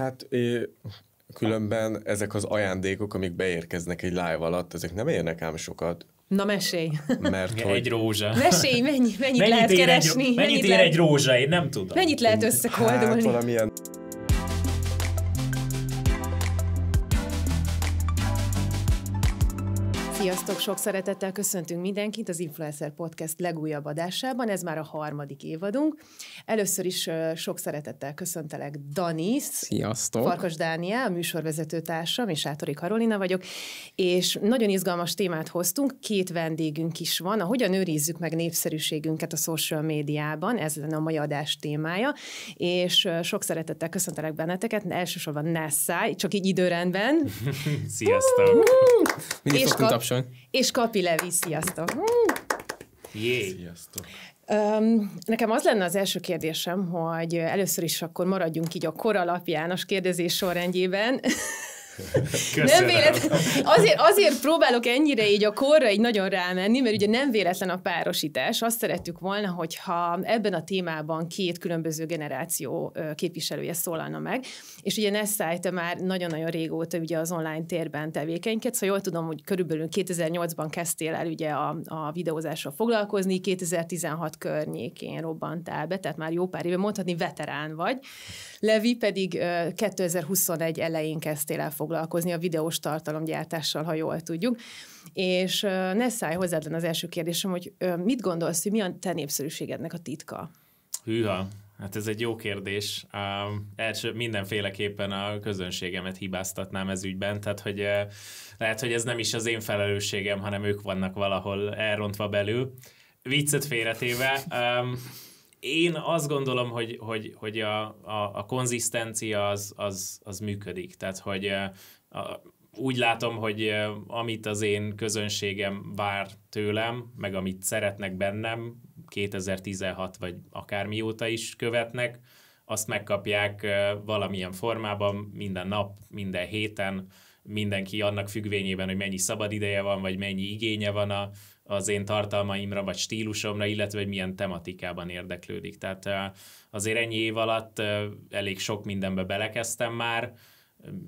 Hát különben ezek az ajándékok, amik beérkeznek egy live alatt, ezek nem érnek ám sokat. Na mesélj. Mert hogy... Egy rózsa. Mesélj, mennyi, mennyit, mennyit lehet keresni. Egy, mennyit, mennyit ér lehet... egy rózsa, én nem tudom. Mennyit lehet összekoldolni. Hát valamilyen Sziasztok! Sok szeretettel köszöntünk mindenkit az Influencer Podcast legújabb adásában. Ez már a harmadik évadunk. Először is sok szeretettel köszöntelek Danis. Sziasztok! Farkas Dániel, a műsorvezető társam, és Sátori Karolina vagyok. És nagyon izgalmas témát hoztunk, két vendégünk is van. A hogyan őrizzük meg népszerűségünket a social médiában, ez lenne a mai adás témája. És sok szeretettel köszöntelek benneteket, elsősorban Nessai, csak így időrendben. Sziasztok! Uhuh! és karácsony. És Kapi Levi, sziasztok! Jé! Sziasztok! Um, nekem az lenne az első kérdésem, hogy először is akkor maradjunk így a kor alapján a kérdezés sorrendjében. Köszönöm. Nem véletlen. Azért, azért próbálok ennyire így a korra így nagyon rámenni, mert ugye nem véletlen a párosítás. Azt szerettük volna, hogyha ebben a témában két különböző generáció képviselője szólalna meg. És ugye Nessai, te már nagyon-nagyon régóta ugye az online térben tevékenykedsz. Ha jól tudom, hogy körülbelül 2008-ban kezdtél el ugye a, a videózással foglalkozni, 2016 környékén robbantál be, tehát már jó pár éve mondhatni veterán vagy. Levi pedig 2021 elején kezdtél el foglalkozni foglalkozni a videós tartalomgyártással, ha jól tudjuk. És ne szállj hozzád az első kérdésem, hogy mit gondolsz, hogy mi a te népszerűségednek a titka? Hűha, hát ez egy jó kérdés. Első, mindenféleképpen a közönségemet hibáztatnám ez ügyben, tehát hogy lehet, hogy ez nem is az én felelősségem, hanem ők vannak valahol elrontva belül. Viccet félretéve, én azt gondolom, hogy, hogy, hogy a, a, a konzisztencia az, az, az működik. Tehát, hogy a, a, úgy látom, hogy amit az én közönségem vár tőlem, meg amit szeretnek bennem, 2016 vagy akármióta is követnek, azt megkapják valamilyen formában, minden nap, minden héten, mindenki annak függvényében, hogy mennyi szabad ideje van, vagy mennyi igénye van a, az én tartalmaimra, vagy stílusomra, illetve hogy milyen tematikában érdeklődik. Tehát azért ennyi év alatt elég sok mindenbe belekezdtem már,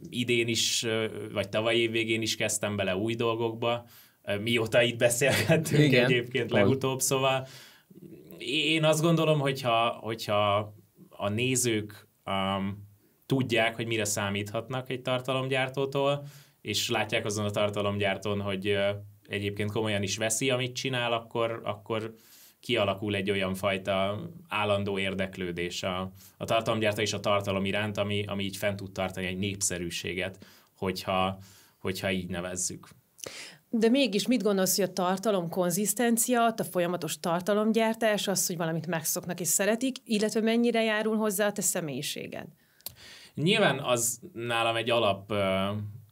idén is, vagy tavaly év végén is kezdtem bele új dolgokba, mióta itt beszélgettünk Igen. egyébként legutóbb, szóval én azt gondolom, hogyha, hogyha a nézők um, tudják, hogy mire számíthatnak egy tartalomgyártótól, és látják azon a tartalomgyártón, hogy egyébként komolyan is veszi, amit csinál, akkor, akkor kialakul egy olyan fajta állandó érdeklődés a, a tartalomgyártás és a tartalom iránt, ami, ami így fent tud tartani egy népszerűséget, hogyha, hogyha így nevezzük. De mégis mit gondolsz, hogy a tartalom konzisztencia, a folyamatos tartalomgyártás, az, hogy valamit megszoknak és szeretik, illetve mennyire járul hozzá a te személyiséged? Nyilván az nálam egy alap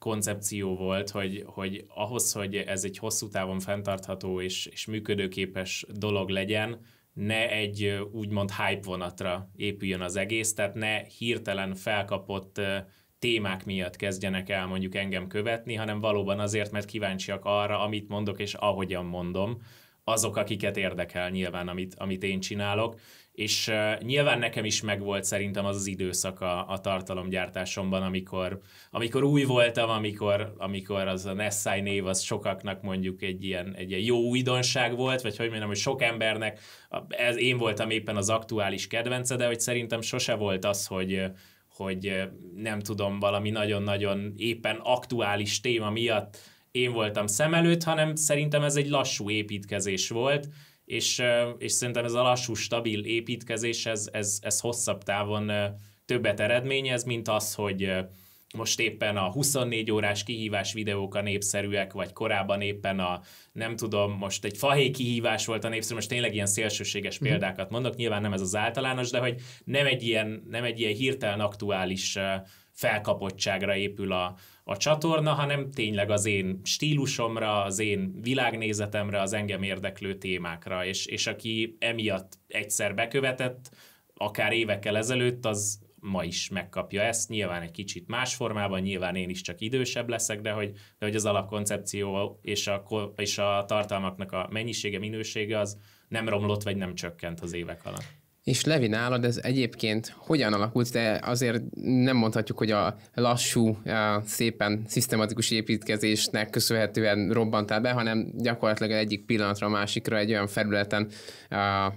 koncepció volt, hogy, hogy ahhoz, hogy ez egy hosszú távon fenntartható és, és működőképes dolog legyen, ne egy úgymond hype vonatra épüljön az egész, tehát ne hirtelen felkapott témák miatt kezdjenek el mondjuk engem követni, hanem valóban azért, mert kíváncsiak arra, amit mondok és ahogyan mondom, azok, akiket érdekel nyilván, amit, amit én csinálok, és nyilván nekem is megvolt szerintem az az időszak a, a tartalomgyártásomban, amikor, amikor új voltam, amikor, amikor az a Nessai név az sokaknak mondjuk egy ilyen, egy ilyen jó újdonság volt, vagy hogy mondjam, hogy sok embernek, ez, én voltam éppen az aktuális kedvence, de hogy szerintem sose volt az, hogy, hogy nem tudom, valami nagyon-nagyon éppen aktuális téma miatt én voltam szem előtt, hanem szerintem ez egy lassú építkezés volt, és, és szerintem ez a lassú, stabil építkezés, ez, ez, ez hosszabb távon többet eredményez, mint az, hogy most éppen a 24 órás kihívás videók a népszerűek, vagy korábban éppen a, nem tudom, most egy fahé kihívás volt a népszerű, most tényleg ilyen szélsőséges mm. példákat mondok, nyilván nem ez az általános, de hogy nem egy ilyen, nem egy ilyen hirtelen aktuális felkapottságra épül a, a csatorna, hanem tényleg az én stílusomra, az én világnézetemre, az engem érdeklő témákra, és, és aki emiatt egyszer bekövetett, akár évekkel ezelőtt, az ma is megkapja ezt, nyilván egy kicsit más formában, nyilván én is csak idősebb leszek, de hogy, de hogy az alapkoncepció és a, és a tartalmaknak a mennyisége, minősége az nem romlott vagy nem csökkent az évek alatt. És Levi, nálad ez egyébként hogyan alakult? De azért nem mondhatjuk, hogy a lassú, szépen szisztematikus építkezésnek köszönhetően robbantál be, hanem gyakorlatilag egyik pillanatra a másikra egy olyan felületen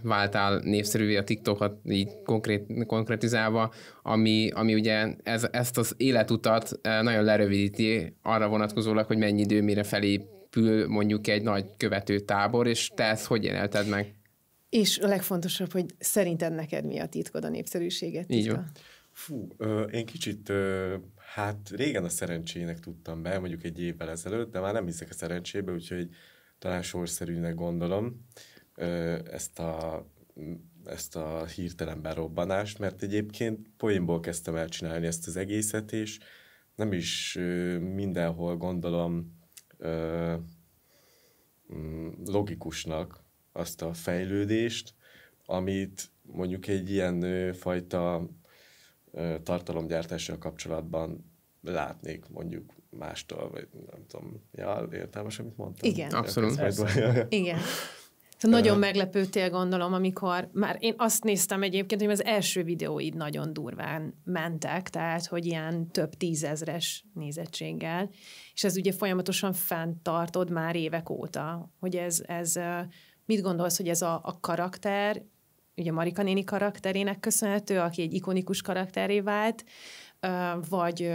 váltál népszerűvé a TikTokot így konkrét, konkrétizálva, ami, ami ugye ez, ezt az életutat e, nagyon lerövidíti arra vonatkozólag, hogy mennyi idő mire felépül mondjuk egy nagy követő tábor, és te ezt hogy élted meg? És a legfontosabb, hogy szerinted neked mi a titkod a népszerűséget? Így van. Fú, ö, én kicsit, ö, hát régen a szerencsének tudtam be, mondjuk egy évvel ezelőtt, de már nem hiszek a szerencsébe, úgyhogy talán sorszerűnek gondolom ö, ezt a ezt a hirtelen berobbanást, mert egyébként poénból kezdtem el csinálni ezt az egészet, és nem is ö, mindenhol gondolom ö, mm, logikusnak, azt a fejlődést, amit mondjuk egy ilyen fajta tartalomgyártással kapcsolatban látnék mondjuk mástól, vagy nem tudom, ja, értelmes, amit mondtam? Igen. Abszolút. Majd... Igen. Szóval nagyon meglepődtél, gondolom, amikor már én azt néztem egyébként, hogy az első videóid nagyon durván mentek, tehát, hogy ilyen több tízezres nézettséggel, és ez ugye folyamatosan fenntartod már évek óta, hogy ez, ez Mit gondolsz, hogy ez a, a karakter, ugye Marika néni karakterének köszönhető, aki egy ikonikus karakteré vált, vagy,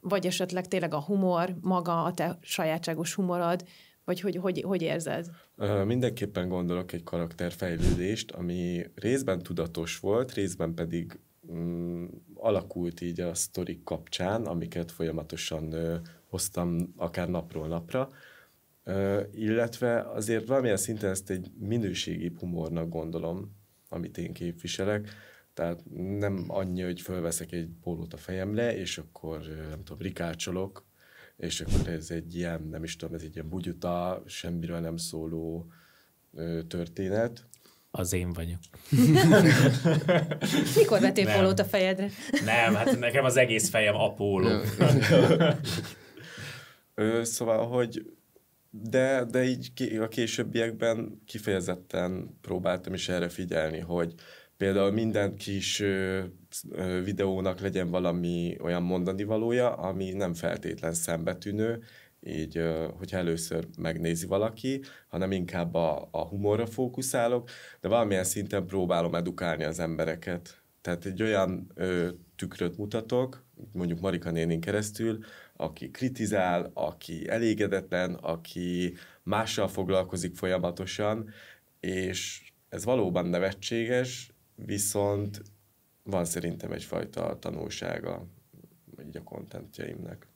vagy esetleg tényleg a humor, maga a te sajátságos humorod, vagy hogy, hogy, hogy érzed? Mindenképpen gondolok egy karakterfejlődést, ami részben tudatos volt, részben pedig mm, alakult így a sztorik kapcsán, amiket folyamatosan ö, hoztam akár napról napra illetve azért valamilyen szinten ezt egy minőségi humornak gondolom, amit én képviselek, tehát nem annyi, hogy fölveszek egy pólót a fejemre, és akkor nem tudom, rikácsolok, és akkor ez egy ilyen, nem is tudom, ez egy ilyen bugyuta, semmiről nem szóló ö, történet. Az én vagyok. Mikor vettél pólót a fejedre? nem, hát nekem az egész fejem a póló. Ö, szóval, hogy de, de így a későbbiekben kifejezetten próbáltam is erre figyelni, hogy például minden kis videónak legyen valami olyan mondani valója, ami nem feltétlen szembetűnő, így, hogyha először megnézi valaki, hanem inkább a, a humorra fókuszálok, de valamilyen szinten próbálom edukálni az embereket. Tehát egy olyan ö, tükröt mutatok, mondjuk Marika nénin keresztül, aki kritizál, aki elégedetlen, aki mással foglalkozik folyamatosan, és ez valóban nevetséges, viszont van szerintem egyfajta tanulsága így a kontentjeimnek.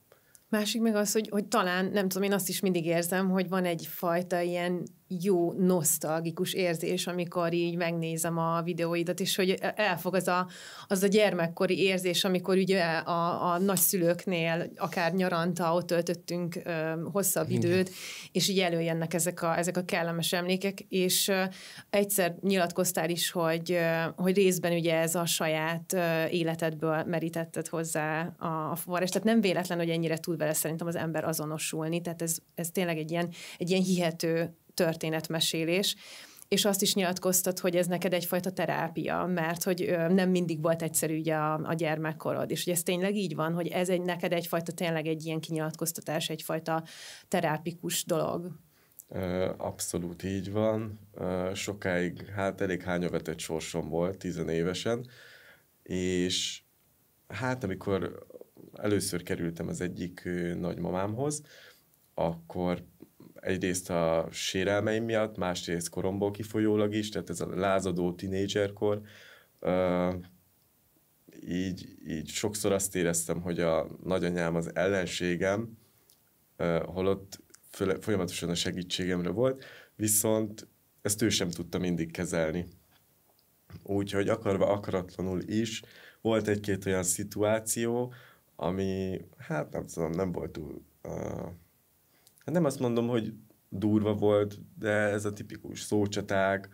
Másik meg az, hogy, hogy talán, nem tudom, én azt is mindig érzem, hogy van egyfajta ilyen jó, nosztalgikus érzés, amikor így megnézem a videóidat, és hogy elfog az a, az a gyermekkori érzés, amikor ugye a, a nagyszülőknél akár nyaranta ott töltöttünk ö, hosszabb Igen. időt, és így előjönnek ezek a, ezek a kellemes emlékek, és ö, egyszer nyilatkoztál is, hogy, ö, hogy részben ugye ez a saját ö, életedből merítetted hozzá a, a forrás, tehát nem véletlen, hogy ennyire tud vele szerintem az ember azonosulni, tehát ez, ez tényleg egy ilyen, egy ilyen hihető történetmesélés, és azt is nyilatkoztat, hogy ez neked egyfajta terápia, mert hogy nem mindig volt egyszerű ugye a, a gyermekkorod, és hogy ez tényleg így van, hogy ez egy, neked egyfajta tényleg egy ilyen kinyilatkoztatás, egyfajta terápikus dolog. Abszolút így van. Sokáig, hát elég hányavetett sorsom volt, tizenévesen, és hát amikor először kerültem az egyik nagymamámhoz, akkor egyrészt a sérelmeim miatt, másrészt koromból kifolyólag is, tehát ez a lázadó tinédzserkor, uh, így, így sokszor azt éreztem, hogy a nagyanyám az ellenségem, uh, holott föl, folyamatosan a segítségemre volt, viszont ezt ő sem tudta mindig kezelni. Úgyhogy akarva akaratlanul is volt egy-két olyan szituáció, ami, hát nem tudom, nem volt túl uh, hát nem azt mondom, hogy durva volt, de ez a tipikus szócsaták,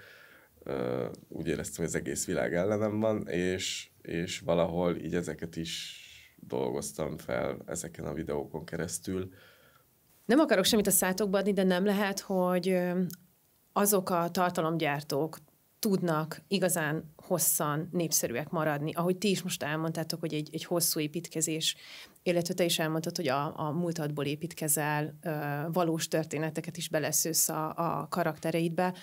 úgy éreztem, hogy az egész világ ellenem van, és, és valahol így ezeket is dolgoztam fel ezeken a videókon keresztül. Nem akarok semmit a szátokba adni, de nem lehet, hogy azok a tartalomgyártók, tudnak igazán hosszan népszerűek maradni. Ahogy ti is most elmondtátok, hogy egy, egy hosszú építkezés, illetve te is elmondtad, hogy a, a múltadból építkezel, ö, valós történeteket is beleszősz a, a karaktereidbe,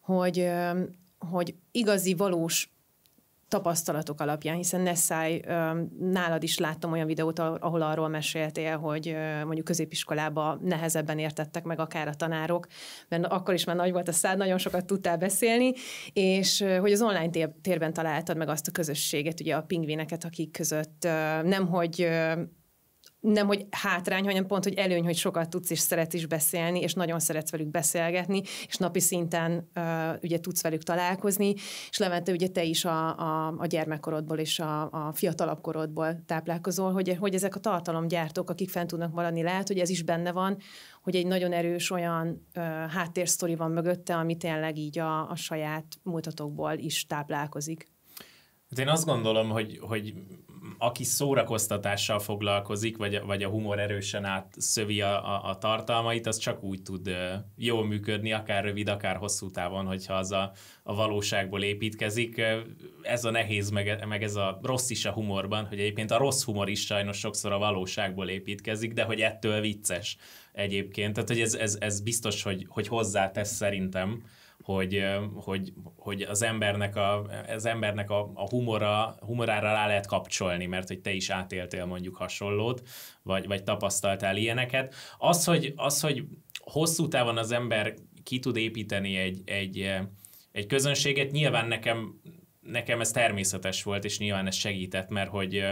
hogy, ö, hogy igazi, valós tapasztalatok alapján, hiszen Nessai, nálad is láttam olyan videót, ahol arról meséltél, hogy mondjuk középiskolába nehezebben értettek meg akár a tanárok, mert akkor is már nagy volt a szád, nagyon sokat tudtál beszélni, és hogy az online térben találtad meg azt a közösséget, ugye a pingvineket, akik között nemhogy nem, hogy hátrány, hanem pont, hogy előny, hogy sokat tudsz és szeretsz is beszélni, és nagyon szeretsz velük beszélgetni, és napi szinten uh, ugye tudsz velük találkozni, és Levente, ugye te is a, a, a gyermekkorodból és a, a fiatalabb korodból táplálkozol, hogy, hogy ezek a tartalomgyártók, akik fent tudnak maradni, lehet, hogy ez is benne van, hogy egy nagyon erős olyan uh, háttérsztori van mögötte, ami tényleg így a, a saját múltatokból is táplálkozik. Hát én azt gondolom, hogy, hogy aki szórakoztatással foglalkozik, vagy, vagy a humor erősen átszövi a, a, a tartalmait, az csak úgy tud jól működni, akár rövid, akár hosszú távon, hogyha az a, a valóságból építkezik. Ez a nehéz, meg, meg ez a rossz is a humorban, hogy egyébként a rossz humor is sajnos sokszor a valóságból építkezik, de hogy ettől vicces egyébként. Tehát, hogy ez, ez, ez biztos, hogy, hogy hozzátesz szerintem hogy, hogy, hogy az embernek, a, az embernek a, a humora, humorára rá lehet kapcsolni, mert hogy te is átéltél mondjuk hasonlót, vagy, vagy tapasztaltál ilyeneket. Az, hogy, az, hogy hosszú távon az ember ki tud építeni egy, egy, egy közönséget, nyilván nekem, nekem ez természetes volt, és nyilván ez segített, mert hogy,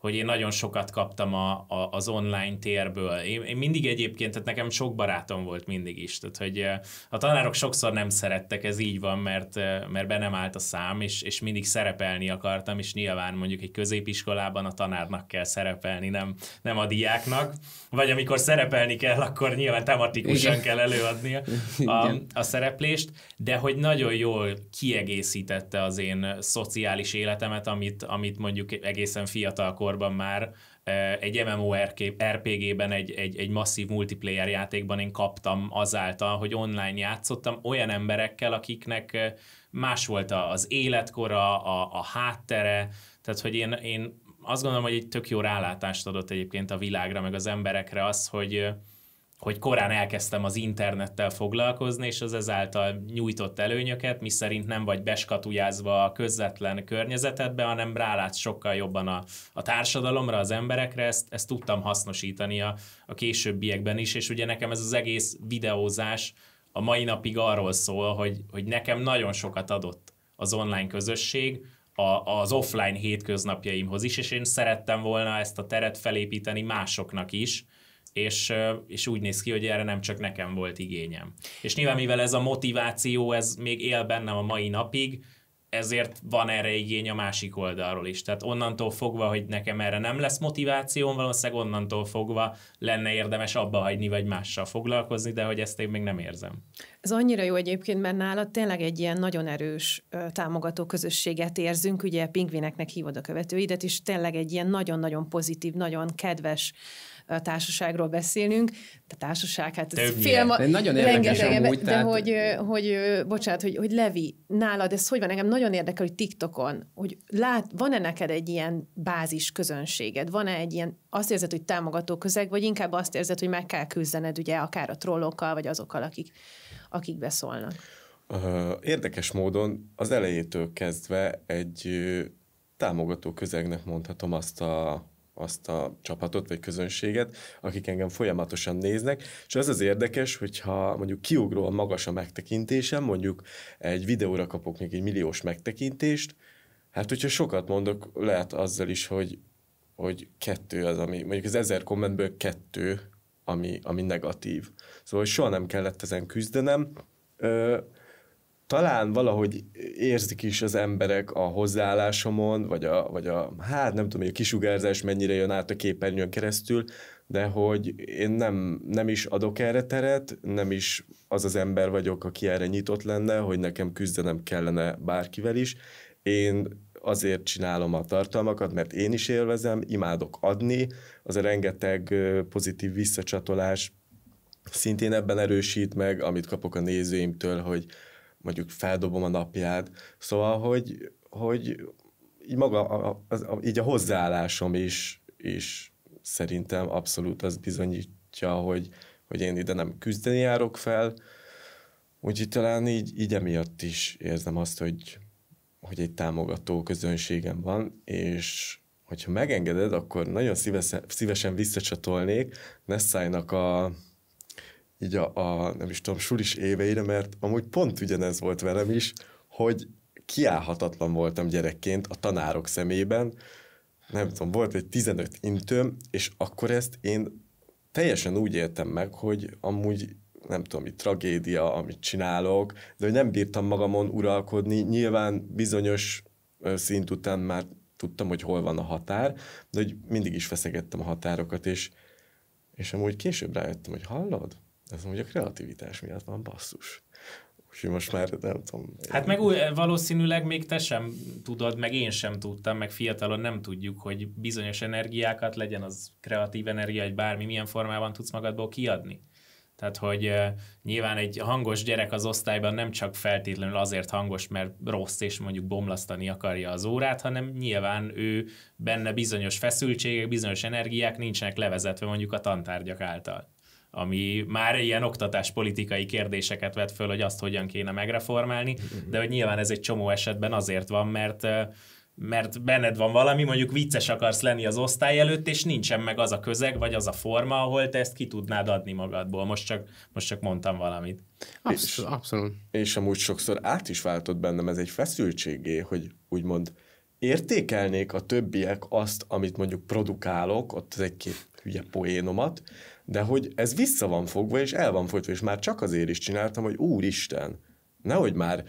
hogy én nagyon sokat kaptam a, a, az online térből. Én, én mindig egyébként, tehát nekem sok barátom volt mindig is, tehát hogy eh, a tanárok sokszor nem szerettek, ez így van, mert, eh, mert be nem állt a szám, és, és mindig szerepelni akartam, és nyilván mondjuk egy középiskolában a tanárnak kell szerepelni, nem, nem a diáknak, vagy amikor szerepelni kell, akkor nyilván tematikusan Igen. kell előadnia a, a szereplést, de hogy nagyon jól kiegészítette az én eh, szociális életemet, amit, amit mondjuk egészen fiatalkor korban már eh, egy MMORPG-ben, egy, egy, egy masszív multiplayer játékban én kaptam azáltal, hogy online játszottam olyan emberekkel, akiknek eh, más volt az életkora, a, a háttere, tehát hogy én, én azt gondolom, hogy egy tök jó rálátást adott egyébként a világra, meg az emberekre az, hogy, eh, hogy korán elkezdtem az internettel foglalkozni, és az ezáltal nyújtott előnyöket, miszerint nem vagy beskatujázva a közvetlen környezetedbe, hanem rálátsz sokkal jobban a, a társadalomra, az emberekre, ezt, ezt tudtam hasznosítani a, a későbbiekben is, és ugye nekem ez az egész videózás a mai napig arról szól, hogy, hogy nekem nagyon sokat adott az online közösség, a, az offline hétköznapjaimhoz is, és én szerettem volna ezt a teret felépíteni másoknak is, és, és úgy néz ki, hogy erre nem csak nekem volt igényem. És nyilván mivel ez a motiváció, ez még él bennem a mai napig, ezért van erre igény a másik oldalról is. Tehát onnantól fogva, hogy nekem erre nem lesz motivációm, valószínűleg onnantól fogva lenne érdemes abba hagyni, vagy mással foglalkozni, de hogy ezt én még nem érzem. Ez annyira jó egyébként, mert nálad tényleg egy ilyen nagyon erős támogató közösséget érzünk, ugye pingvineknek hívod a követőidet, és tényleg egy ilyen nagyon-nagyon pozitív, nagyon kedves társaságról beszélünk. A társaság, hát ez fél ma, nagyon érdekes amúgy, de hogy, hogy, bocsánat, hogy, hogy Levi, nálad ez hogy van? Engem nagyon érdekel, hogy TikTokon, hogy lát, van-e neked egy ilyen bázis közönséged? Van-e egy ilyen, azt érzed, hogy támogató közeg, vagy inkább azt érzed, hogy meg kell küzdened ugye akár a trollokkal, vagy azokkal, akik, akik beszólnak? Érdekes módon az elejétől kezdve egy támogató közegnek mondhatom azt a azt a csapatot vagy közönséget, akik engem folyamatosan néznek, és az az érdekes, hogyha mondjuk a magas a megtekintésem, mondjuk egy videóra kapok még egy milliós megtekintést, hát hogyha sokat mondok, lehet azzal is, hogy, hogy kettő az, ami, mondjuk az ezer kommentből kettő, ami, ami negatív. Szóval soha nem kellett ezen küzdenem, Ö, talán valahogy érzik is az emberek a hozzáállásomon, vagy a, vagy a hát nem tudom, hogy a kisugárzás mennyire jön át a képernyőn keresztül, de hogy én nem, nem is adok erre teret, nem is az az ember vagyok, aki erre nyitott lenne, hogy nekem küzdenem kellene bárkivel is. Én azért csinálom a tartalmakat, mert én is élvezem, imádok adni, az a rengeteg pozitív visszacsatolás szintén ebben erősít meg, amit kapok a nézőimtől, hogy mondjuk feldobom a napját. Szóval, hogy, hogy így maga, a, a, a, így a hozzáállásom is, is szerintem abszolút az bizonyítja, hogy, hogy én ide nem küzdeni járok fel, úgyhogy talán így, így emiatt is érzem azt, hogy, hogy egy támogató közönségem van, és hogyha megengeded, akkor nagyon szívesen, szívesen visszacsatolnék Nessai-nak a így a, a, nem is tudom, sulis éveire, mert amúgy pont ugyanez volt velem is, hogy kiállhatatlan voltam gyerekként a tanárok szemében, nem tudom, volt egy 15 intőm, és akkor ezt én teljesen úgy éltem meg, hogy amúgy nem tudom, mi tragédia, amit csinálok, de hogy nem bírtam magamon uralkodni, nyilván bizonyos szint után már tudtam, hogy hol van a határ, de hogy mindig is feszegettem a határokat, és, és amúgy később rájöttem, hogy hallod? Ez mondjuk a kreativitás miatt van basszus. Úgyhogy most már nem tudom. Hát meg új, valószínűleg még te sem tudod, meg én sem tudtam, meg fiatalon nem tudjuk, hogy bizonyos energiákat, legyen az kreatív energia, vagy bármi, milyen formában tudsz magadból kiadni. Tehát, hogy uh, nyilván egy hangos gyerek az osztályban nem csak feltétlenül azért hangos, mert rossz és mondjuk bomlasztani akarja az órát, hanem nyilván ő benne bizonyos feszültségek, bizonyos energiák nincsenek levezetve mondjuk a tantárgyak által ami már ilyen oktatáspolitikai kérdéseket vet föl, hogy azt hogyan kéne megreformálni, de hogy nyilván ez egy csomó esetben azért van, mert mert benned van valami, mondjuk vicces akarsz lenni az osztály előtt, és nincsen meg az a közeg, vagy az a forma, ahol te ezt ki tudnád adni magadból. Most csak, most csak mondtam valamit. Abszolút, és, abszolút. És amúgy sokszor át is váltott bennem ez egy feszültségé, hogy úgymond értékelnék a többiek azt, amit mondjuk produkálok, ott az egy-két hülye poénomat, de hogy ez vissza van fogva, és el van folytva, és már csak azért is csináltam, hogy úristen, nehogy már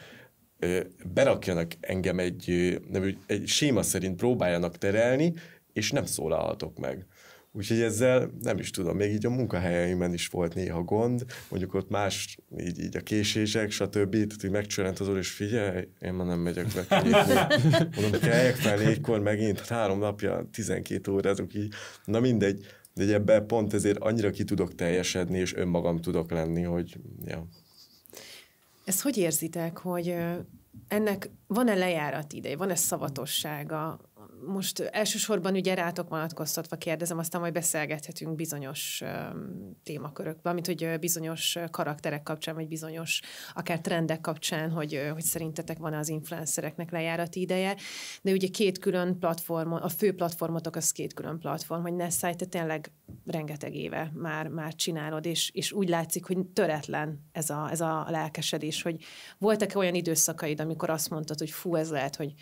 ö, berakjanak engem egy, nem, egy séma szerint próbáljanak terelni, és nem szólalhatok meg. Úgyhogy ezzel nem is tudom, még így a munkahelyeimen is volt néha gond, mondjuk ott más, így, így a késések, stb. Tehát így megcsörent az úr, és figyelj, én ma nem megyek be. Mondom, kelljek fel négykor megint, hát három napja, 12 óra, azok így, na mindegy de ugye pont ezért annyira ki tudok teljesedni, és önmagam tudok lenni, hogy ja. Ezt hogy érzitek, hogy ennek van-e lejárat ideje, van-e szavatossága most elsősorban ugye rátok vonatkoztatva kérdezem, aztán majd beszélgethetünk bizonyos témakörökben, mint hogy bizonyos karakterek kapcsán, vagy bizonyos akár trendek kapcsán, hogy, hogy szerintetek van az influencereknek lejárati ideje, de ugye két külön platform, a fő platformotok az két külön platform, hogy Nessai, te tényleg rengeteg éve már, már csinálod, és, és úgy látszik, hogy töretlen ez a, ez a lelkesedés, hogy voltak-e olyan időszakaid, amikor azt mondtad, hogy fú, ez lehet, hogy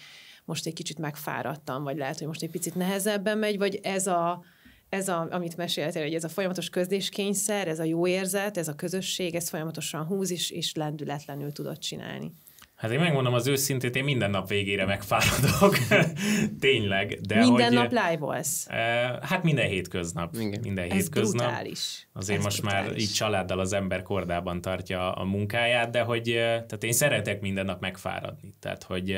most egy kicsit megfáradtam, vagy lehet, hogy most egy picit nehezebben megy, vagy ez a, ez a, amit meséltél, hogy ez a folyamatos közdéskényszer, ez a jó érzet, ez a közösség, ez folyamatosan húz is, és lendületlenül tudod csinálni. Hát én megmondom az őszintét, én minden nap végére megfáradok. Tényleg. De minden hogy, nap live E, Hát minden hétköznap. Igen. Minden Ez hétköznap. Brutális. Azért Ez most brutális. már így családdal az ember kordában tartja a munkáját, de hogy tehát én szeretek minden nap megfáradni. Tehát, hogy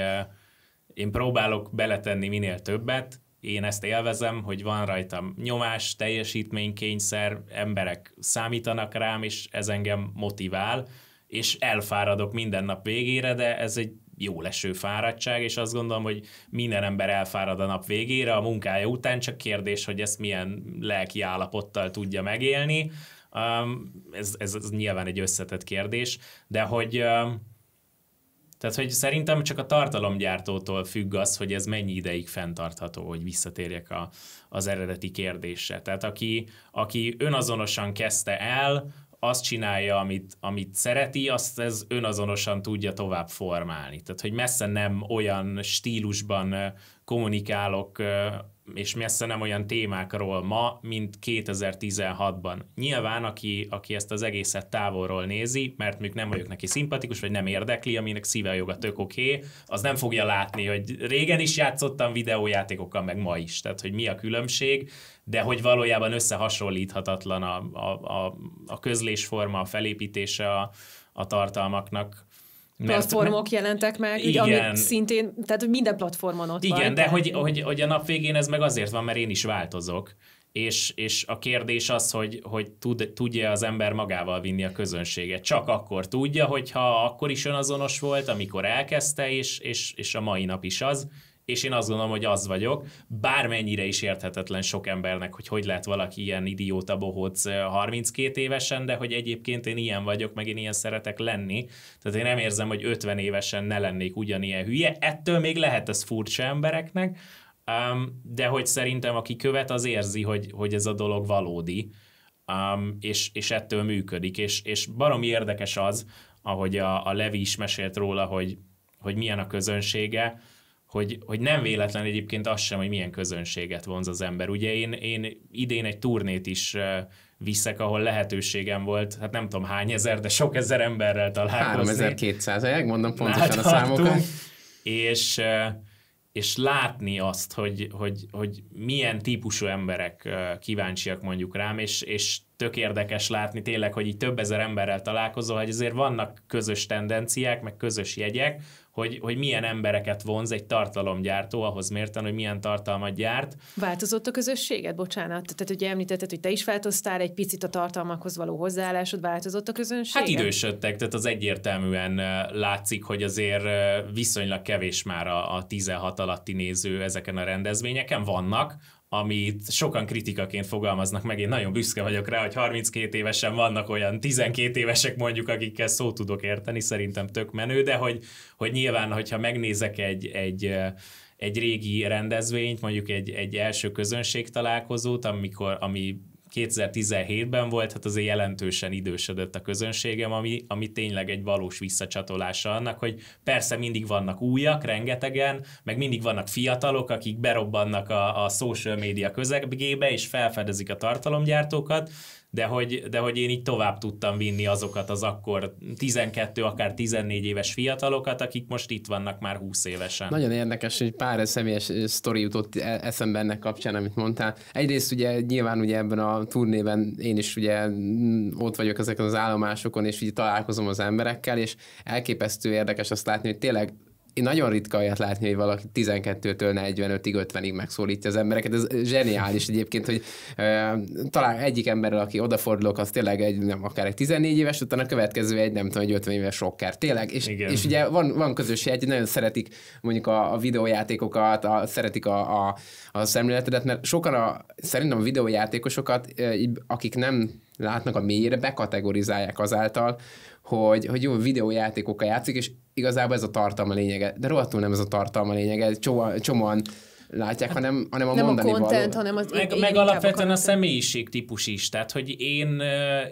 én próbálok beletenni minél többet, én ezt élvezem, hogy van rajtam nyomás, teljesítménykényszer, emberek számítanak rám, és ez engem motivál, és elfáradok minden nap végére, de ez egy jó leső fáradtság, és azt gondolom, hogy minden ember elfárad a nap végére, a munkája után, csak kérdés, hogy ezt milyen lelki állapottal tudja megélni. Ez, ez, ez nyilván egy összetett kérdés, de hogy tehát, hogy szerintem csak a tartalomgyártótól függ az, hogy ez mennyi ideig fenntartható, hogy visszatérjek a, az eredeti kérdésre. Tehát aki, aki önazonosan kezdte el, azt csinálja, amit, amit szereti, azt ez önazonosan tudja tovább formálni. Tehát, hogy messze nem olyan stílusban kommunikálok és messze nem olyan témákról ma, mint 2016-ban. Nyilván, aki, aki ezt az egészet távolról nézi, mert még nem vagyok neki szimpatikus, vagy nem érdekli, aminek szíve joga tök oké, okay, az nem fogja látni, hogy régen is játszottam videójátékokkal, meg ma is. Tehát, hogy mi a különbség, de hogy valójában összehasonlíthatatlan a, a, a, a közlésforma, a felépítése a, a tartalmaknak platformok mert, jelentek meg, igen, ugye, ami szintén, tehát minden platformon ott Igen, van, de hogy, hogy, hogy a nap végén ez meg azért van, mert én is változok és, és a kérdés az, hogy, hogy tud, tudja az ember magával vinni a közönséget. Csak akkor tudja, hogyha akkor is önazonos volt, amikor elkezdte, és, és, és a mai nap is az, és én azt gondolom, hogy az vagyok, bármennyire is érthetetlen sok embernek, hogy hogy lehet valaki ilyen idióta bohóc 32 évesen, de hogy egyébként én ilyen vagyok, meg én ilyen szeretek lenni, tehát én nem érzem, hogy 50 évesen ne lennék ugyanilyen hülye, ettől még lehet ez furcsa embereknek, de hogy szerintem aki követ, az érzi, hogy, hogy ez a dolog valódi, és, és ettől működik, és, és baromi érdekes az, ahogy a, a Levi is mesélt róla, hogy, hogy milyen a közönsége, hogy, hogy nem véletlen egyébként az sem, hogy milyen közönséget vonz az ember. Ugye én, én idén egy turnét is eh, viszek, ahol lehetőségem volt, hát nem tudom hány ezer, de sok ezer emberrel találkozni. 3200, mondom pontosan Láthattunk, a számokat. És, eh, és látni azt, hogy, hogy, hogy milyen típusú emberek eh, kíváncsiak mondjuk rám, és, és tök érdekes látni tényleg, hogy így több ezer emberrel találkozol, hogy azért vannak közös tendenciák, meg közös jegyek, hogy, hogy milyen embereket vonz egy tartalomgyártó ahhoz mérten, hogy milyen tartalmat gyárt. Változott a közösséged, bocsánat. Tehát ugye említetted, hogy te is változtál egy picit a tartalmakhoz való hozzáállásod, változott a közönség? Hát idősödtek, tehát az egyértelműen látszik, hogy azért viszonylag kevés már a, a 16 alatti néző ezeken a rendezvényeken. Vannak, amit sokan kritikaként fogalmaznak meg, én nagyon büszke vagyok rá, hogy 32 évesen vannak olyan 12 évesek mondjuk, akikkel szó tudok érteni, szerintem tök menő, de hogy, hogy nyilván, hogyha megnézek egy, egy, egy régi rendezvényt, mondjuk egy, egy első közönség találkozót, amikor, ami 2017-ben volt, hát azért jelentősen idősödött a közönségem, ami, ami tényleg egy valós visszacsatolása annak, hogy persze mindig vannak újak, rengetegen, meg mindig vannak fiatalok, akik berobbannak a, a social média közegébe, és felfedezik a tartalomgyártókat, de hogy, de hogy én így tovább tudtam vinni azokat az akkor 12, akár 14 éves fiatalokat, akik most itt vannak már 20 évesen. Nagyon érdekes, hogy pár személyes sztori jutott e, eszembe ennek kapcsán, amit mondtál. Egyrészt ugye nyilván ugye ebben a turnében én is ugye ott vagyok ezeken az állomásokon, és így találkozom az emberekkel, és elképesztő érdekes azt látni, hogy tényleg én nagyon ritka olyat látni, hogy valaki 12-től 45-ig, 50-ig megszólítja az embereket. Ez zseniális egyébként, hogy e, talán egyik emberrel, aki odafordulok, az tényleg egy, nem, akár egy 14 éves, utána a következő egy, nem tudom, egy 50 éves sokkár. Tényleg, és, Igen. és ugye van, van közös egy nagyon szeretik mondjuk a, a videójátékokat, a, szeretik a, a, a szemléletedet, mert sokan a, szerintem a videójátékosokat, akik nem látnak a mélyére, bekategorizálják azáltal, hogy, hogy jó videójátékokkal játszik, és igazából ez a tartalma lényege, de rohadtul nem ez a tartalma lényege, csomóan, csomóan látják, hát hanem, hanem a nem mondani a content, való. hanem az Meg, én meg alapvetően a, a személyiség típus is, tehát hogy én,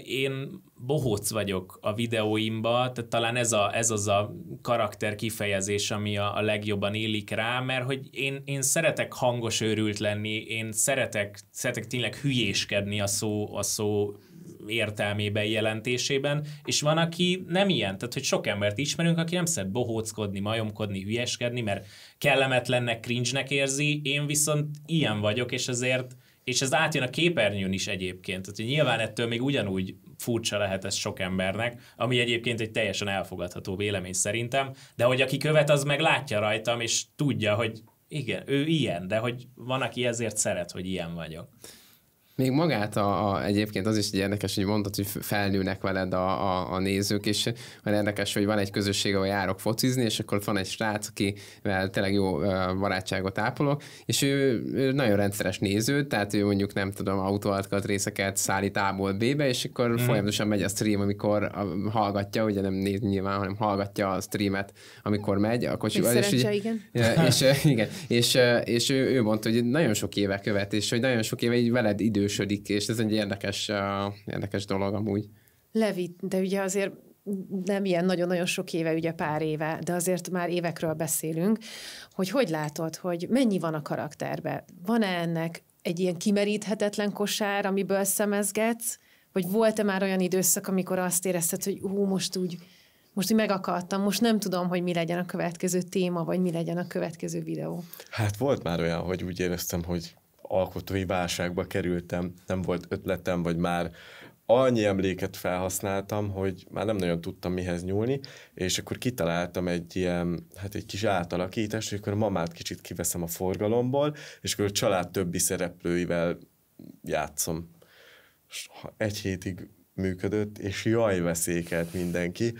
én bohóc vagyok a videóimba, tehát talán ez, a, ez az a karakter kifejezés, ami a, a legjobban illik rá, mert hogy én, én szeretek hangos őrült lenni, én szeretek, szeretek tényleg hülyéskedni a szó, a szó értelmében, jelentésében, és van, aki nem ilyen. Tehát, hogy sok embert ismerünk, aki nem szeret bohóckodni, majomkodni, hülyeskedni, mert kellemetlennek, cringe-nek érzi, én viszont ilyen vagyok, és ezért és ez átjön a képernyőn is egyébként. Tehát, hogy nyilván ettől még ugyanúgy furcsa lehet ez sok embernek, ami egyébként egy teljesen elfogadható vélemény szerintem, de hogy aki követ, az meg látja rajtam, és tudja, hogy igen, ő ilyen, de hogy van, aki ezért szeret, hogy ilyen vagyok. Még magát a, a, egyébként az is egy érdekes, hogy mondtad, hogy felnőnek veled a, a, a nézők, és van érdekes, hogy van egy közösség, ahol járok focizni, és akkor van egy srác, akivel tényleg jó barátságot ápolok, és ő, ő nagyon rendszeres néző, tehát ő mondjuk nem tudom, autóalkat részeket szállít A-ból B-be, és akkor mm. folyamatosan megy a stream, amikor hallgatja, ugye nem néz nyilván, hanem hallgatja a streamet, amikor megy a kocsival. És, és, igen. És, igen. És, és, és ő, ő mondta, hogy nagyon sok éve követ, és hogy nagyon sok éve így veled idő erősödik, és ez egy érdekes, érdekes dolog amúgy. Levi, de ugye azért nem ilyen nagyon-nagyon sok éve, ugye pár éve, de azért már évekről beszélünk, hogy hogy látod, hogy mennyi van a karakterbe? Van-e ennek egy ilyen kimeríthetetlen kosár, amiből szemezgetsz? Vagy volt-e már olyan időszak, amikor azt érezted, hogy hú, most úgy, most úgy megakadtam, most nem tudom, hogy mi legyen a következő téma, vagy mi legyen a következő videó? Hát volt már olyan, hogy úgy éreztem, hogy alkotói válságba kerültem, nem volt ötletem, vagy már annyi emléket felhasználtam, hogy már nem nagyon tudtam mihez nyúlni, és akkor kitaláltam egy ilyen, hát egy kis átalakítást, hogy akkor a mamát kicsit kiveszem a forgalomból, és akkor a család többi szereplőivel játszom. És egy hétig működött, és jaj veszékelt mindenki.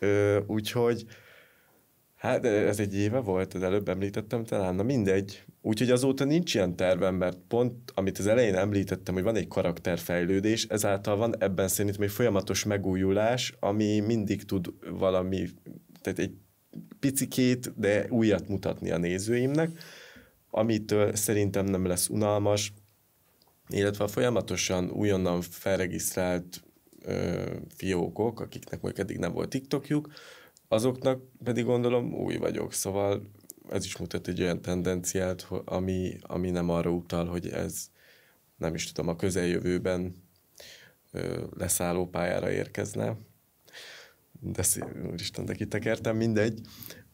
Ö, úgyhogy, hát ez egy éve volt, az előbb említettem talán, na mindegy, Úgyhogy azóta nincs ilyen tervem, mert pont, amit az elején említettem, hogy van egy karakterfejlődés, ezáltal van ebben szerintem egy folyamatos megújulás, ami mindig tud valami, tehát egy picikét, de újat mutatni a nézőimnek, amitől szerintem nem lesz unalmas, illetve a folyamatosan újonnan felregisztrált ö, fiókok, akiknek mondjuk eddig nem volt TikTokjuk, azoknak pedig gondolom új vagyok, szóval ez is mutat egy olyan tendenciát, ami, ami nem arra utal, hogy ez nem is tudom, a közeljövőben leszálló pályára érkezne. De úristen, de kitekertem, mindegy.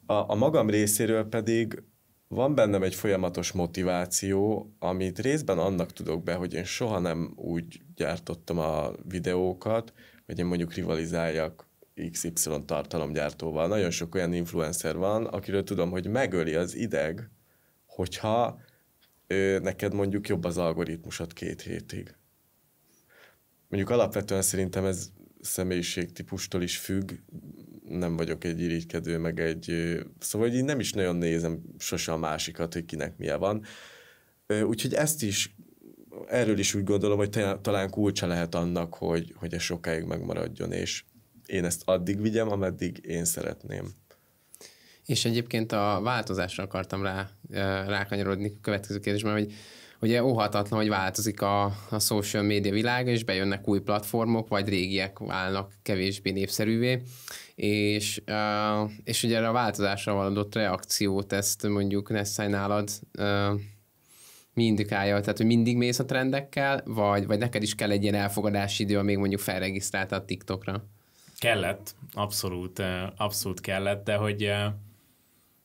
A, a magam részéről pedig van bennem egy folyamatos motiváció, amit részben annak tudok be, hogy én soha nem úgy gyártottam a videókat, hogy én mondjuk rivalizáljak XY tartalomgyártóval. Nagyon sok olyan influencer van, akiről tudom, hogy megöli az ideg, hogyha ö, neked mondjuk jobb az algoritmusod két hétig. Mondjuk alapvetően szerintem ez személyiségtípustól is függ, nem vagyok egy irigykedő, meg egy... Szóval hogy így nem is nagyon nézem sose a másikat, hogy kinek milyen van. Úgyhogy ezt is, erről is úgy gondolom, hogy talán kulcsa lehet annak, hogy, hogy ez sokáig megmaradjon, és én ezt addig vigyem, ameddig én szeretném. És egyébként a változásra akartam rá, rákanyarodni a következő kérdésben, hogy ugye óhatatlan, hogy változik a, a social média világ, és bejönnek új platformok, vagy régiek válnak kevésbé népszerűvé, és, és ugye erre a változásra valadott reakciót, ezt mondjuk Nessai nálad mi indikálja, tehát hogy mindig mész a trendekkel, vagy, vagy neked is kell egy ilyen elfogadási idő, amíg mondjuk felregisztráltál a TikTokra? Kellett, abszolút, abszolút kellett, de hogy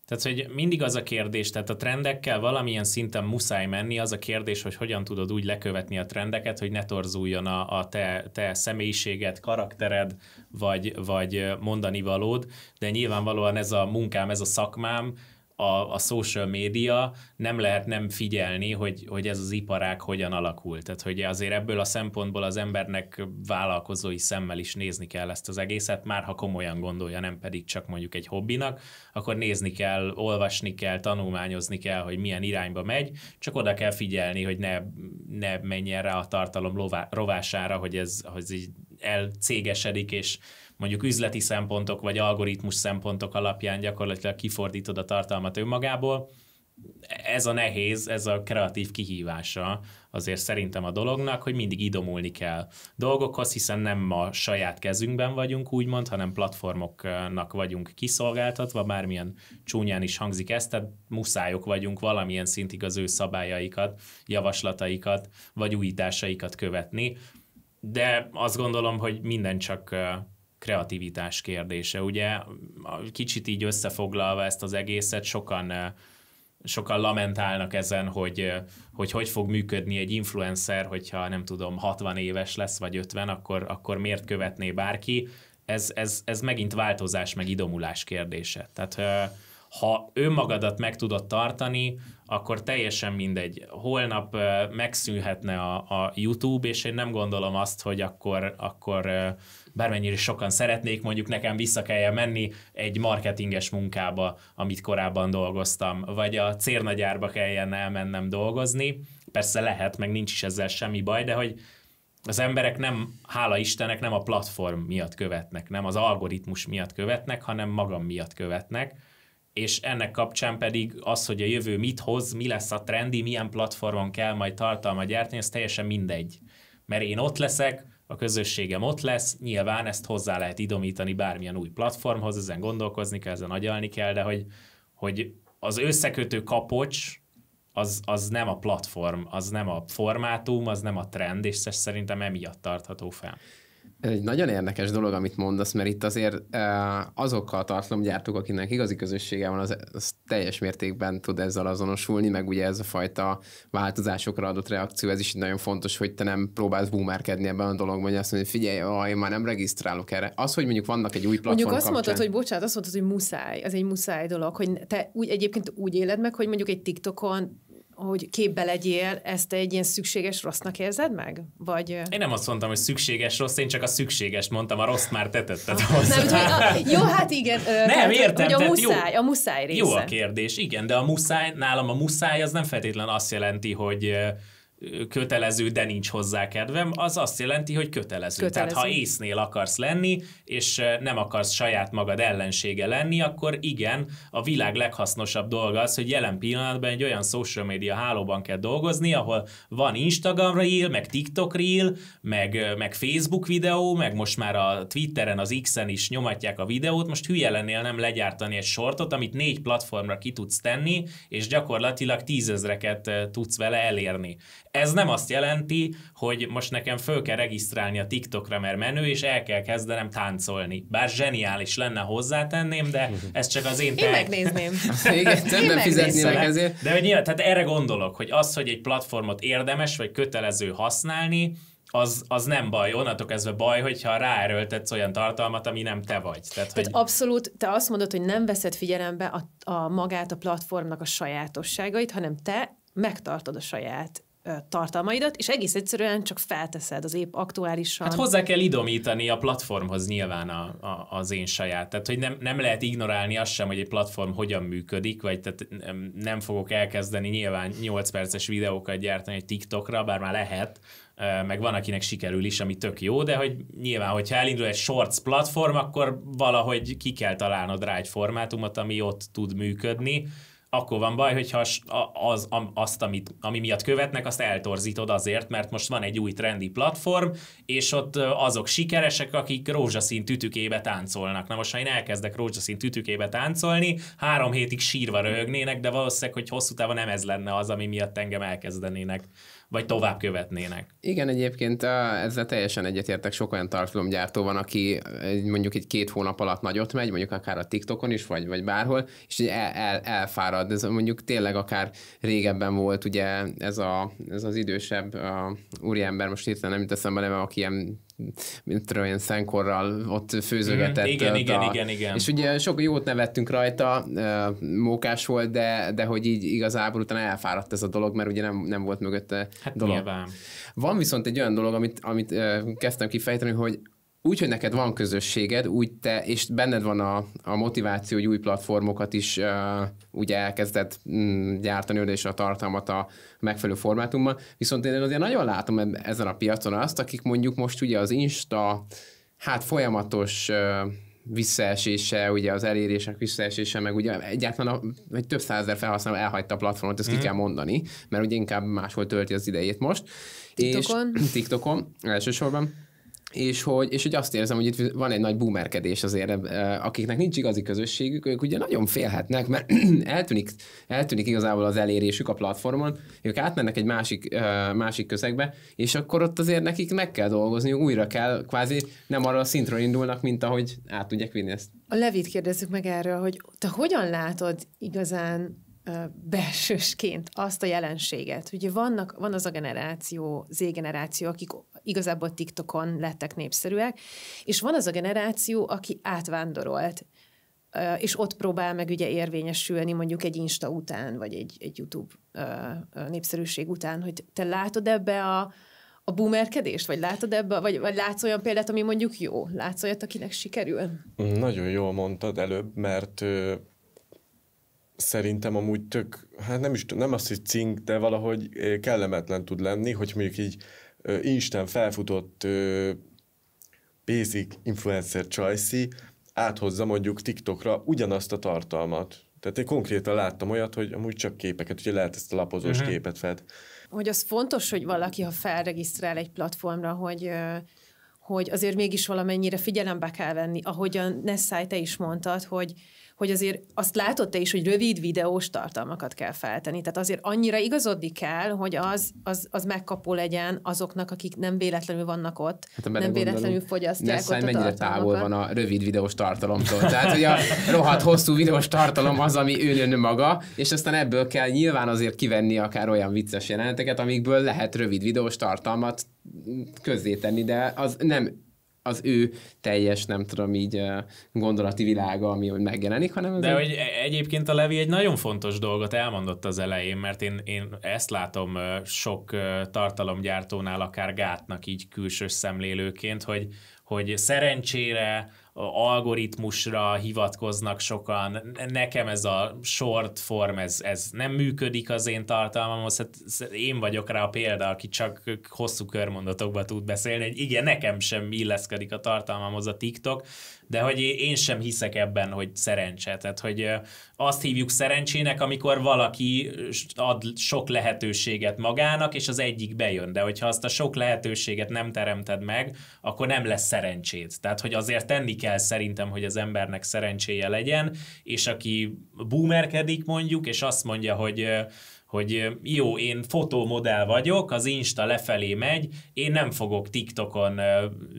tehát, hogy mindig az a kérdés, tehát a trendekkel valamilyen szinten muszáj menni, az a kérdés, hogy hogyan tudod úgy lekövetni a trendeket, hogy ne torzuljon a, a te, te személyiséged, karaktered, vagy, vagy mondani valód, de nyilvánvalóan ez a munkám, ez a szakmám, a, a social média, nem lehet nem figyelni, hogy, hogy ez az iparág hogyan alakult. Tehát, hogy azért ebből a szempontból az embernek vállalkozói szemmel is nézni kell ezt az egészet, már ha komolyan gondolja, nem pedig csak mondjuk egy hobbinak, akkor nézni kell, olvasni kell, tanulmányozni kell, hogy milyen irányba megy, csak oda kell figyelni, hogy ne, ne menjen rá a tartalom lová, rovására, hogy ez, hogy ez elcégesedik, és mondjuk üzleti szempontok vagy algoritmus szempontok alapján gyakorlatilag kifordítod a tartalmat önmagából, ez a nehéz, ez a kreatív kihívása azért szerintem a dolognak, hogy mindig idomulni kell dolgokhoz, hiszen nem a saját kezünkben vagyunk, úgymond, hanem platformoknak vagyunk kiszolgáltatva, bármilyen csúnyán is hangzik ezt, tehát muszájok vagyunk valamilyen szintig az ő szabályaikat, javaslataikat, vagy újításaikat követni, de azt gondolom, hogy minden csak kreativitás kérdése. Ugye kicsit így összefoglalva ezt az egészet, sokan eh, sokan lamentálnak ezen, hogy, eh, hogy hogy fog működni egy influencer, hogyha nem tudom, 60 éves lesz, vagy 50, akkor, akkor miért követné bárki. Ez, ez, ez megint változás, meg idomulás kérdése. Tehát eh, ha önmagadat meg tudod tartani, akkor teljesen mindegy. Holnap megszűnhetne a, a YouTube, és én nem gondolom azt, hogy akkor, akkor bármennyire sokan szeretnék, mondjuk nekem vissza kelljen menni egy marketinges munkába, amit korábban dolgoztam, vagy a cérnagyárba kelljen elmennem dolgozni. Persze lehet, meg nincs is ezzel semmi baj, de hogy az emberek nem, hála Istenek, nem a platform miatt követnek, nem az algoritmus miatt követnek, hanem magam miatt követnek, és ennek kapcsán pedig az, hogy a jövő mit hoz, mi lesz a trendi, milyen platformon kell majd tartalma gyártani, ez teljesen mindegy. Mert én ott leszek, a közösségem ott lesz, nyilván ezt hozzá lehet idomítani bármilyen új platformhoz, ezen gondolkozni kell, ezen agyalni kell, de hogy, hogy az összekötő kapocs, az, az nem a platform, az nem a formátum, az nem a trend, és szerintem emiatt tartható fel. Egy nagyon érdekes dolog, amit mondasz, mert itt azért eh, azokkal tartom gyártók akinek igazi közössége van, az, az teljes mértékben tud ezzel azonosulni, meg ugye ez a fajta változásokra adott reakció, ez is nagyon fontos, hogy te nem próbálsz boomerkedni ebben a dologban, hogy azt mondja, hogy figyelj, ó, én már nem regisztrálok erre. Az, hogy mondjuk vannak egy új platformok. Mondjuk azt kapcsán... mondtad, hogy bocsánat, azt mondtad, hogy muszáj, az egy muszáj dolog, hogy te úgy, egyébként úgy éled meg, hogy mondjuk egy TikTokon hogy képbe legyél, ezt egy ilyen szükséges rossznak érzed meg? Vagy... Én nem azt mondtam, hogy szükséges rossz, én csak a szükséges mondtam, a rossz már tetetted tetted hozzá. Nem, hogy, a, jó, hát igen. Nem, tehát, értem. Hogy a muszáj, jó, a muszáj része. Jó a kérdés, igen, de a muszáj, nálam a muszáj az nem feltétlen azt jelenti, hogy kötelező, de nincs hozzá kedvem, az azt jelenti, hogy kötelező. kötelező. Tehát ha észnél akarsz lenni, és eh, nem akarsz saját magad ellensége lenni, akkor igen, a világ leghasznosabb dolga az, hogy jelen pillanatban egy olyan social media hálóban kell dolgozni, ahol van Instagram reel, meg TikTok reel, meg, eh, meg Facebook videó, meg most már a Twitteren, az X-en is nyomatják a videót, most hülye lennél nem legyártani egy sortot, amit négy platformra ki tudsz tenni, és gyakorlatilag tízezreket eh, tudsz vele elérni. Ez nem azt jelenti, hogy most nekem föl kell regisztrálni a TikTokra, mert menő, és el kell kezdenem táncolni. Bár zseniális lenne hozzátenném, de ez csak az én... Te... Én megnézném. Igen, többen fizetnének ezért. De hogy nyilván, tehát erre gondolok, hogy az, hogy egy platformot érdemes vagy kötelező használni, az, az nem baj, onnantól kezdve baj, hogyha ráerőltetsz olyan tartalmat, ami nem te vagy. Tehát, Tehát hogy... abszolút, te azt mondod, hogy nem veszed figyelembe a, a magát a platformnak a sajátosságait, hanem te megtartod a saját tartalmaidat, és egész egyszerűen csak felteszed az épp aktuálisan. Hát hozzá kell idomítani a platformhoz nyilván a, a, az én saját. Tehát, hogy nem, nem lehet ignorálni azt sem, hogy egy platform hogyan működik, vagy tehát nem, fogok elkezdeni nyilván 8 perces videókat gyártani egy TikTokra, bár már lehet, meg van, akinek sikerül is, ami tök jó, de hogy nyilván, hogyha elindul egy shorts platform, akkor valahogy ki kell találnod rá egy formátumot, ami ott tud működni, akkor van baj, hogyha az, azt, amit, ami miatt követnek, azt eltorzítod azért, mert most van egy új trendi platform, és ott azok sikeresek, akik rózsaszín tütükébe táncolnak. Na most, ha én elkezdek rózsaszín tütükébe táncolni, három hétig sírva röhögnének, de valószínűleg, hogy hosszú távon nem ez lenne az, ami miatt engem elkezdenének vagy tovább követnének. Igen, egyébként ezzel teljesen egyetértek. Sok olyan tartalomgyártó van, aki mondjuk egy két hónap alatt nagyot megy, mondjuk akár a TikTokon is, vagy, vagy bárhol, és el, el, elfárad. Ez mondjuk tényleg akár régebben volt, ugye ez, a, ez az idősebb a úriember, most hirtelen nem jut eszembe neve, aki ilyen mint tudom ilyen szenkorral ott főzögetett. Mm, igen, a, igen, igen, igen. És ugye sok jót nevettünk rajta, mókás volt, de, de hogy így igazából utána elfáradt ez a dolog, mert ugye nem, nem volt mögötte hát dolog. Nyilván. Van viszont egy olyan dolog, amit, amit kezdtem kifejteni, hogy úgy, hogy neked van közösséged, úgy te, és benned van a, a motiváció, hogy új platformokat is uh, ugye elkezdett mm, gyártani és a tartalmat a megfelelő formátumban, viszont én azért nagyon látom ezen a piacon azt, akik mondjuk most ugye az Insta hát folyamatos uh, visszaesése, ugye az elérések visszaesése, meg ugye egyáltalán a, egy több százezer felhasználó elhagyta a platformot, ezt mm. ki mhm. kell mondani, mert ugye inkább máshol tölti az idejét most. TikTokon? És, TikTokon elsősorban és hogy, és hogy azt érzem, hogy itt van egy nagy boomerkedés azért, e, akiknek nincs igazi közösségük, ők ugye nagyon félhetnek, mert eltűnik, eltűnik igazából az elérésük a platformon, ők átmennek egy másik, e, másik közegbe, és akkor ott azért nekik meg kell dolgozni, újra kell, kvázi nem arra a szintről indulnak, mint ahogy át tudják vinni ezt. A Levit kérdezzük meg erről, hogy te hogyan látod igazán belsősként azt a jelenséget. hogy vannak, van az a generáció, Z generáció, akik igazából TikTokon lettek népszerűek, és van az a generáció, aki átvándorolt, és ott próbál meg ugye érvényesülni mondjuk egy Insta után, vagy egy, egy YouTube népszerűség után, hogy te látod ebbe a, a boomerkedést, vagy látod ebbe, vagy, vagy látsz olyan példát, ami mondjuk jó? Látsz olyat, akinek sikerül? Nagyon jól mondtad előbb, mert szerintem amúgy tök, hát nem is nem azt, hogy cink, de valahogy kellemetlen tud lenni, hogy mondjuk így Isten felfutott basic influencer csajszi áthozza mondjuk TikTokra ugyanazt a tartalmat. Tehát én konkrétan láttam olyat, hogy amúgy csak képeket, ugye lehet ezt a lapozós uh-huh. képet fed. Hogy az fontos, hogy valaki, ha felregisztrál egy platformra, hogy hogy azért mégis valamennyire figyelembe kell venni, a Nessai te is mondtad, hogy hogy azért azt látod te is, hogy rövid videós tartalmakat kell feltenni. Tehát azért annyira igazodni kell, hogy az, az, az megkapó legyen azoknak, akik nem véletlenül vannak ott, hát, nem véletlenül fogyasztják ott a mennyire távol van a rövid videós tartalomtól. Tehát, hogy a rohadt hosszú videós tartalom az, ami jön maga, és aztán ebből kell nyilván azért kivenni akár olyan vicces jeleneteket, amikből lehet rövid videós tartalmat közzétenni, de az nem az ő teljes, nem tudom így gondolati világa, ami hogy megjelenik, hanem ez De egy... hogy e-, egyébként a Levi egy nagyon fontos dolgot elmondott az elején, mert én, én ezt látom sok tartalomgyártónál, akár gátnak így külső szemlélőként, hogy, hogy szerencsére algoritmusra hivatkoznak sokan, nekem ez a short form, ez, ez nem működik az én tartalmamhoz, hát én vagyok rá a példa, aki csak hosszú körmondatokba tud beszélni, hogy igen, nekem sem illeszkedik a tartalmamhoz a TikTok, de hogy én sem hiszek ebben, hogy szerencse. Tehát, hogy azt hívjuk szerencsének, amikor valaki ad sok lehetőséget magának, és az egyik bejön. De hogyha azt a sok lehetőséget nem teremted meg, akkor nem lesz szerencséd. Tehát, hogy azért tenni kell szerintem, hogy az embernek szerencséje legyen, és aki boomerkedik mondjuk, és azt mondja, hogy hogy jó, én fotómodell vagyok, az Insta lefelé megy, én nem fogok TikTokon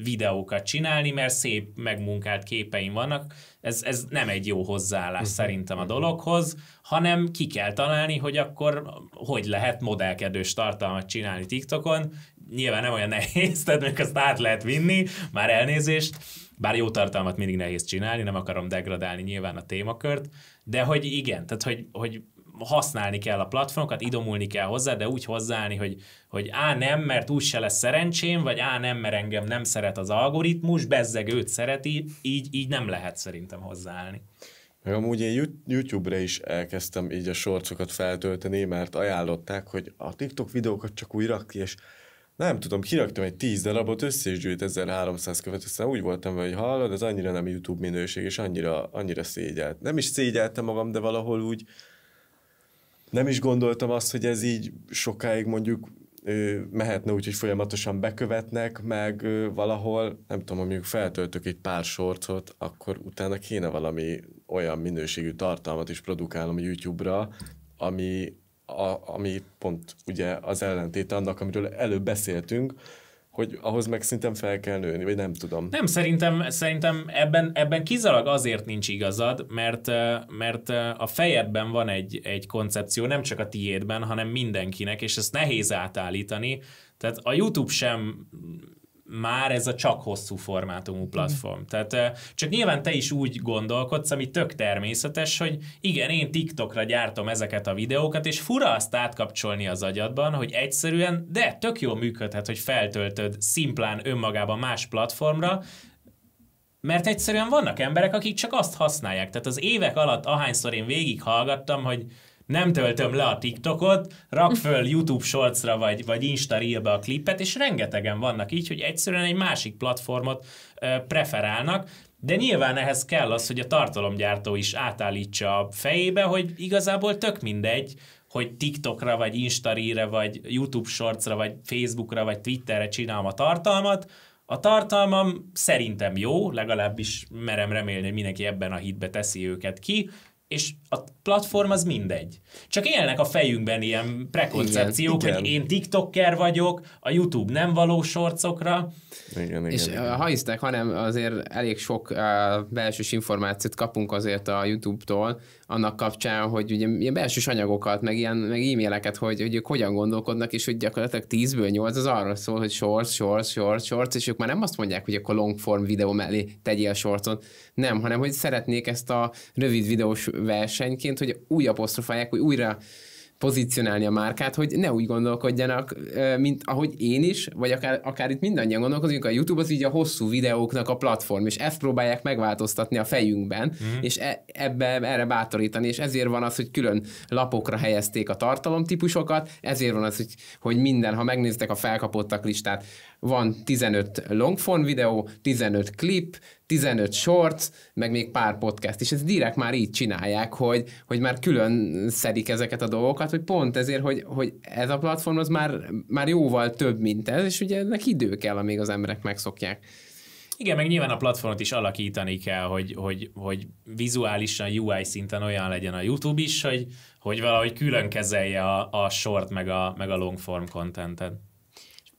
videókat csinálni, mert szép megmunkált képeim vannak. Ez, ez nem egy jó hozzáállás uh-huh. szerintem a mhm. dologhoz, hanem ki kell találni, hogy akkor hogy lehet modellkedős tartalmat csinálni TikTokon. Nyilván nem olyan nehéz, tehát még azt át lehet vinni, már elnézést, bár jó tartalmat mindig nehéz csinálni, nem akarom degradálni nyilván a témakört, de hogy igen, tehát hogy, hogy használni kell a platformokat, idomulni kell hozzá, de úgy hozzáállni, hogy, hogy á nem, mert úgy se lesz szerencsém, vagy á nem, mert engem nem szeret az algoritmus, bezzeg őt szereti, így, így nem lehet szerintem hozzáállni. Meg amúgy én YouTube-ra is elkezdtem így a sorcokat feltölteni, mert ajánlották, hogy a TikTok videókat csak úgy rak ki, és nem tudom, kiraktam egy 10 darabot, össze is gyűjt 1300 követ, aztán úgy voltam hogy hallod, ez annyira nem YouTube minőség, és annyira, annyira szégyelt. Nem is szégyeltem magam, de valahol úgy, nem is gondoltam azt, hogy ez így sokáig mondjuk mehetne úgy, hogy folyamatosan bekövetnek, meg valahol, nem tudom, mondjuk feltöltök egy pár sorcot, akkor utána kéne valami olyan minőségű tartalmat is produkálnom YouTube-ra, ami, a, ami pont ugye az ellentéte annak, amiről előbb beszéltünk, hogy ahhoz meg szerintem fel kell nőni, vagy nem tudom. Nem, szerintem, szerintem ebben, ebben kizalag azért nincs igazad, mert, mert a fejedben van egy, egy koncepció, nem csak a tiédben, hanem mindenkinek, és ezt nehéz átállítani. Tehát a YouTube sem már ez a csak hosszú formátumú mhm. platform. Tehát csak nyilván te is úgy gondolkodsz, ami tök természetes, hogy igen, én TikTokra gyártom ezeket a videókat, és fura azt átkapcsolni az agyadban, hogy egyszerűen, de tök jól működhet, hogy feltöltöd szimplán önmagában más platformra, mert egyszerűen vannak emberek, akik csak azt használják. Tehát az évek alatt, ahányszor én végighallgattam, hogy nem töltöm le a TikTokot, rak föl YouTube shortsra vagy, vagy Insta be a klipet, és rengetegen vannak így, hogy egyszerűen egy másik platformot preferálnak, de nyilván ehhez kell az, hogy a tartalomgyártó is átállítsa a fejébe, hogy igazából tök mindegy, hogy TikTokra, vagy Instarire, vagy YouTube Shortsra, vagy Facebookra, vagy Twitterre csinálom a tartalmat, a tartalmam szerintem jó, legalábbis merem remélni, hogy mindenki ebben a hitbe teszi őket ki, és a platform az mindegy. Csak élnek a fejünkben ilyen prekoncepciók, igen, hogy igen. én tiktoker vagyok, a YouTube nem való sorcokra. Igen, és igen, igen. Eh, ha hisznek, hanem azért elég sok uh, belsős információt kapunk azért a YouTube-tól, annak kapcsán, hogy ugye ilyen belső anyagokat, meg ilyen meg e-maileket, hogy, hogy ők hogyan gondolkodnak, és hogy gyakorlatilag 10-ből 8 az arra szól, hogy shorts, shorts, shorts, shorts, és ők már nem azt mondják, hogy akkor long form videó mellé tegyél shortot, nem, hanem hogy szeretnék ezt a rövid videós versenyként, hogy új apostrofálják, hogy újra pozícionálni a márkát, hogy ne úgy gondolkodjanak, mint ahogy én is, vagy akár, akár itt mindannyian gondolkozunk, a YouTube az így a hosszú videóknak a platform, és ezt próbálják megváltoztatni a fejünkben, mm. és e, ebbe erre bátorítani, és ezért van az, hogy külön lapokra helyezték a tartalomtípusokat, ezért van az, hogy, hogy minden, ha megnéztek a felkapottak listát, van 15 longform videó, 15 klip, 15 shorts, meg még pár podcast, és ezt direkt már így csinálják, hogy, hogy már külön szedik ezeket a dolgokat, hogy pont ezért, hogy, hogy ez a platform az már, már jóval több, mint ez, és ugye ennek idő kell, amíg az emberek megszokják. Igen, meg nyilván a platformot is alakítani kell, hogy, hogy, hogy vizuálisan, UI szinten olyan legyen a YouTube is, hogy, hogy valahogy külön kezelje a, a short meg a, meg a long form contentet.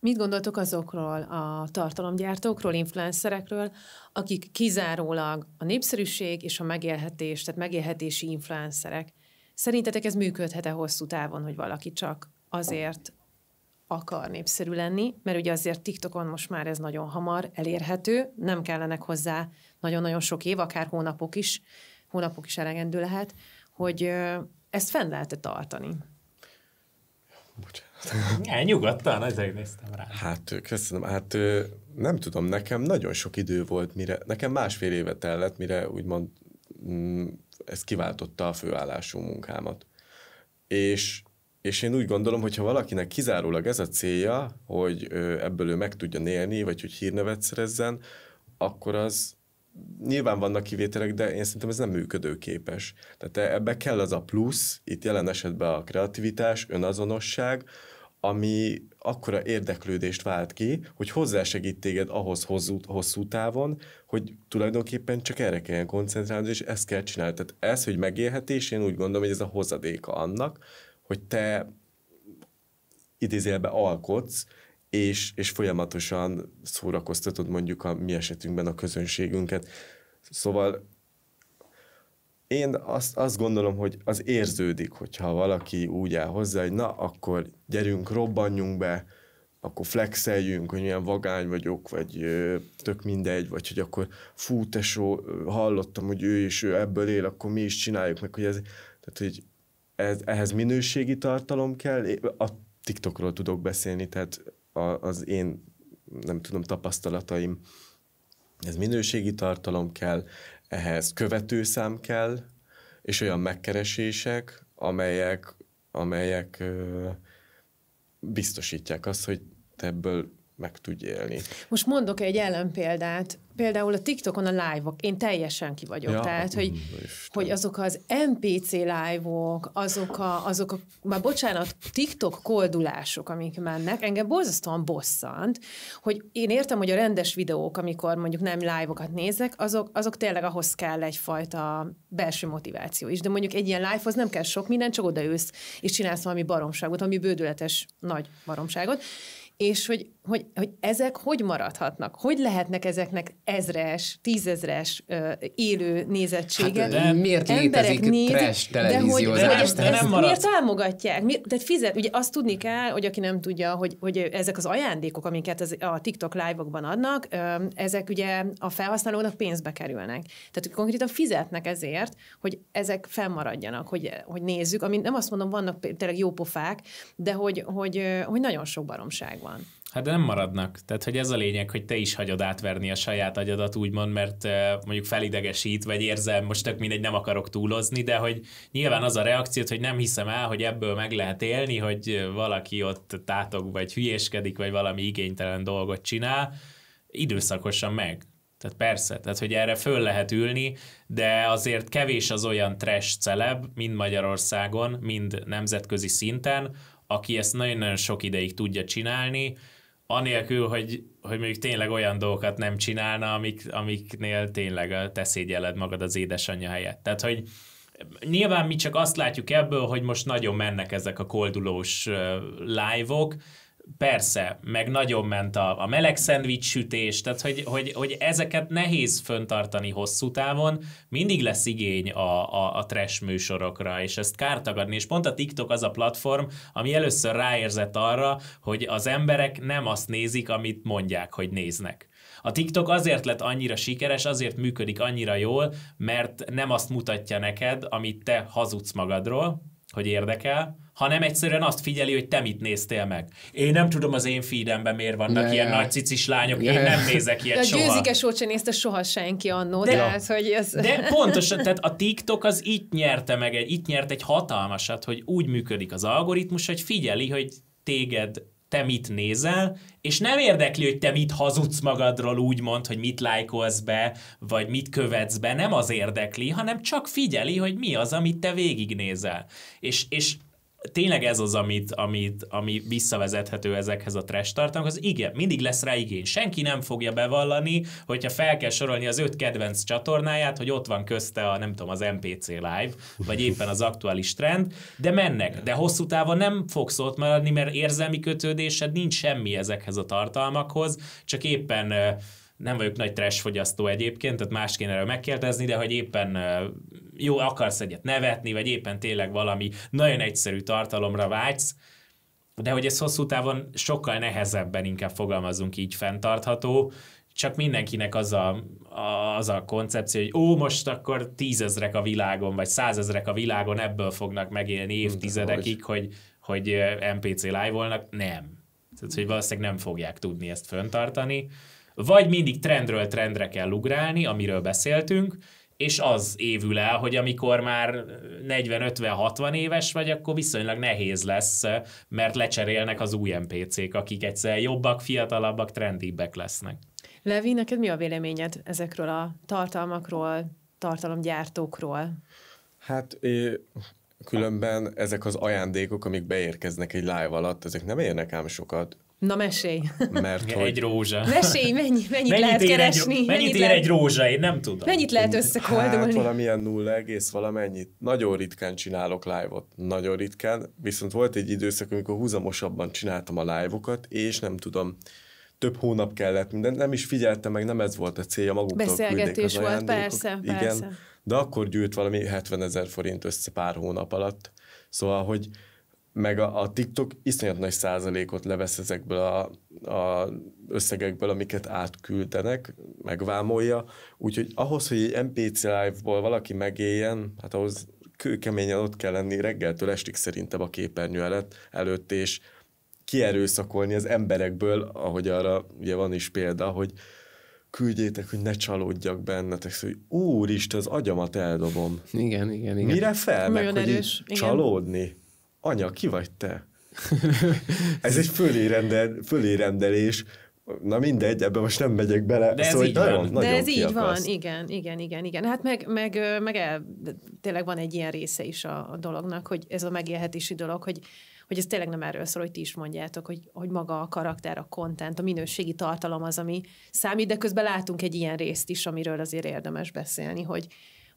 Mit gondoltok azokról a tartalomgyártókról, influencerekről, akik kizárólag a népszerűség és a megélhetés, tehát megélhetési influencerek? Szerintetek ez működhet-e hosszú távon, hogy valaki csak azért akar népszerű lenni, mert ugye azért TikTokon most már ez nagyon hamar elérhető, nem kellenek hozzá nagyon-nagyon sok év, akár hónapok is, hónapok is elegendő lehet, hogy ezt fenn lehet tartani. Bocsánat. Ne, nyugodtan, ezért néztem rá. Hát, köszönöm. Hát nem tudom, nekem nagyon sok idő volt, mire, nekem másfél éve tellett, mire úgymond mm, ez kiváltotta a főállású munkámat. És, és én úgy gondolom, hogy ha valakinek kizárólag ez a célja, hogy ebből ő meg tudja élni, vagy hogy hírnevet szerezzen, akkor az, nyilván vannak kivételek, de én szerintem ez nem működőképes. Tehát ebbe kell az a plusz, itt jelen esetben a kreativitás, önazonosság, ami akkora érdeklődést vált ki, hogy hozzásegít téged ahhoz hosszú, hosszú távon, hogy tulajdonképpen csak erre kell koncentrálni, és ezt kell csinálni. Tehát ez, hogy megélhetés, én úgy gondolom, hogy ez a hozadéka annak, hogy te idézélbe alkotsz, és, és folyamatosan szórakoztatod mondjuk a mi esetünkben a közönségünket. Szóval én azt, azt gondolom, hogy az érződik, hogyha valaki úgy áll hozzá, hogy na, akkor gyerünk, robbanjunk be, akkor flexeljünk, hogy milyen vagány vagyok, vagy ö, tök mindegy, vagy hogy akkor fú, tesó, hallottam, hogy ő is ő ebből él, akkor mi is csináljuk meg, hogy ez, tehát, hogy ez, ehhez minőségi tartalom kell, a TikTokról tudok beszélni, tehát a, az én, nem tudom, tapasztalataim, ez minőségi tartalom kell, ehhez követőszám kell, és olyan megkeresések, amelyek, amelyek biztosítják azt, hogy te ebből meg tudj élni. Most mondok egy ellenpéldát, például a TikTokon a live-ok, én teljesen ki vagyok, ja, tehát, hogy, hogy azok az NPC live-ok, azok a, azok a, már bocsánat, TikTok koldulások, amik mennek, engem borzasztóan bosszant, hogy én értem, hogy a rendes videók, amikor mondjuk nem live-okat nézek, azok, azok tényleg ahhoz kell egyfajta belső motiváció is, de mondjuk egy ilyen live-hoz nem kell sok minden, csak odaülsz és csinálsz valami baromságot, ami bődületes nagy baromságot, és hogy, hogy, hogy ezek hogy maradhatnak? Hogy lehetnek ezeknek ezres, tízezres uh, élő nézettsége? Hát, de miért Emberek létezik néz, trash televízió? De hogy, de nem, de miért támogatják? Mi, tehát fizet, ugye azt tudni kell, hogy aki nem tudja, hogy, hogy ezek az ajándékok, amiket az, a TikTok live-okban adnak, ö, ezek ugye a felhasználónak pénzbe kerülnek. Tehát konkrétan fizetnek ezért, hogy ezek fennmaradjanak, hogy, hogy nézzük, ami nem azt mondom, vannak tényleg jó pofák, de hogy, hogy, hogy, hogy nagyon sok baromság van van. Hát de nem maradnak. Tehát, hogy ez a lényeg, hogy te is hagyod átverni a saját agyadat, úgymond, mert eh, mondjuk felidegesít, vagy érzem, most tök mindegy, nem akarok túlozni, de hogy nyilván az a reakciót, hogy nem hiszem el, hogy ebből meg lehet élni, hogy valaki ott tátog, vagy hülyéskedik, vagy valami igénytelen dolgot csinál, időszakosan meg. Tehát persze, tehát hogy erre föl lehet ülni, de azért kevés az olyan trash celeb, mind Magyarországon, mind nemzetközi szinten, aki ezt nagyon-nagyon sok ideig tudja csinálni, anélkül, hogy, hogy mondjuk tényleg olyan dolgokat nem csinálna, amik, amiknél tényleg te szégyeled magad az édesanyja helyett. Tehát, hogy nyilván mi csak azt látjuk ebből, hogy most nagyon mennek ezek a koldulós live-ok, -ok, Persze, meg nagyon ment a, a meleg szendvics sütés, tehát hogy, hogy, hogy ezeket nehéz föntartani hosszú távon, mindig lesz igény a, a, a trash műsorokra, és ezt kártagadni, és pont a TikTok az a platform, ami először ráérzett arra, hogy az emberek nem azt nézik, amit mondják, hogy néznek. A TikTok azért lett annyira sikeres, azért működik annyira jól, mert nem azt mutatja neked, amit te hazudsz magadról, hogy érdekel, hanem egyszerűen azt figyeli, hogy te mit néztél meg. Én nem tudom az én feedemben miért vannak yeah, ilyen yeah. nagy cicis lányok, yeah. én nem nézek ilyet de soha. A győzikes sem nézte soha senki annó, de, tehát, hogy ez... De pontosan, tehát a TikTok az itt nyerte meg, egy, itt nyert egy hatalmasat, hogy úgy működik az algoritmus, hogy figyeli, hogy téged te mit nézel, és nem érdekli, hogy te mit hazudsz magadról úgy mond, hogy mit lájkolsz be, vagy mit követsz be, nem az érdekli, hanem csak figyeli, hogy mi az, amit te végignézel. És, és tényleg ez az, amit, amit, ami visszavezethető ezekhez a trash tartalmakhoz. Igen, mindig lesz rá igény. Senki nem fogja bevallani, hogyha fel kell sorolni az öt kedvenc csatornáját, hogy ott van közte a, nem tudom, az MPC Live, vagy éppen az aktuális trend, de mennek. De hosszú távon nem fogsz ott maradni, mert érzelmi kötődésed nincs semmi ezekhez a tartalmakhoz, csak éppen nem vagyok nagy trash fogyasztó egyébként, tehát más kéne erről megkérdezni, de hogy éppen jó, akarsz egyet nevetni, vagy éppen tényleg valami nagyon egyszerű tartalomra vágysz, de hogy ez hosszú távon sokkal nehezebben inkább fogalmazunk így fenntartható, csak mindenkinek az a, a, az a koncepció, hogy ó, most akkor tízezrek a világon, vagy százezrek a világon ebből fognak megélni hm, évtizedekig, hogy, hogy MPC live-olnak. Nem. Tehát, hogy valószínűleg nem fogják tudni ezt föntartani. Vagy mindig trendről trendre kell ugrálni, amiről beszéltünk, és az évül el, hogy amikor már 40-50-60 éves vagy, akkor viszonylag nehéz lesz, mert lecserélnek az új npc k akik egyszer jobbak, fiatalabbak, trendibbek lesznek. Levi, neked mi a véleményed ezekről a tartalmakról, tartalomgyártókról? Hát é, különben ezek az ajándékok, amik beérkeznek egy live alatt, ezek nem érnek ám sokat. Na mesélj. Mert hogy... Egy rózsa. Mesélj, mennyi, mennyit, mennyit lehet keresni. Egy, mennyit, mennyit ér lehet... egy rózsa, én nem tudom. Mennyit lehet összekoldulni? Hát valamilyen nulla egész valamennyit. Nagyon ritkán csinálok live-ot. Nagyon ritkán. Viszont volt egy időszak, amikor húzamosabban csináltam a live-okat, és nem tudom, több hónap kellett minden, nem is figyeltem meg, nem ez volt a célja, maguktól Beszélgetés volt, persze, Igen, De akkor gyűlt valami 70 ezer forint össze pár hónap alatt. Szóval, hogy meg a, a TikTok iszonyat nagy százalékot levesz ezekből a, a összegekből, amiket átküldenek, megvámolja, úgyhogy ahhoz, hogy egy MPC Live-ból valaki megéljen, hát ahhoz kőkeményen ott kell lenni reggeltől estig szerintem a képernyő előtt, előtt és kierőszakolni az emberekből, ahogy arra ugye van is példa, hogy küldjétek, hogy ne csalódjak bennetek, szóval, hogy úristen, az agyamat eldobom. Igen, igen, igen. Mire fel, meg, meg, erős, hogy csalódni anya, ki vagy te? ez egy fölé, rendel, fölé rendelés, Na mindegy, ebben most nem megyek bele. De ez szóval így nagyon, van. Nagyon De ez így van, igen, igen, igen, igen. Hát meg, meg, meg el, tényleg van egy ilyen része is a, a dolognak, hogy ez a megélhetési dolog, hogy hogy ez tényleg nem erről szól, hogy ti is mondjátok, hogy, hogy maga a karakter, a kontent, a minőségi tartalom az, ami számít, de közben látunk egy ilyen részt is, amiről azért érdemes beszélni, hogy,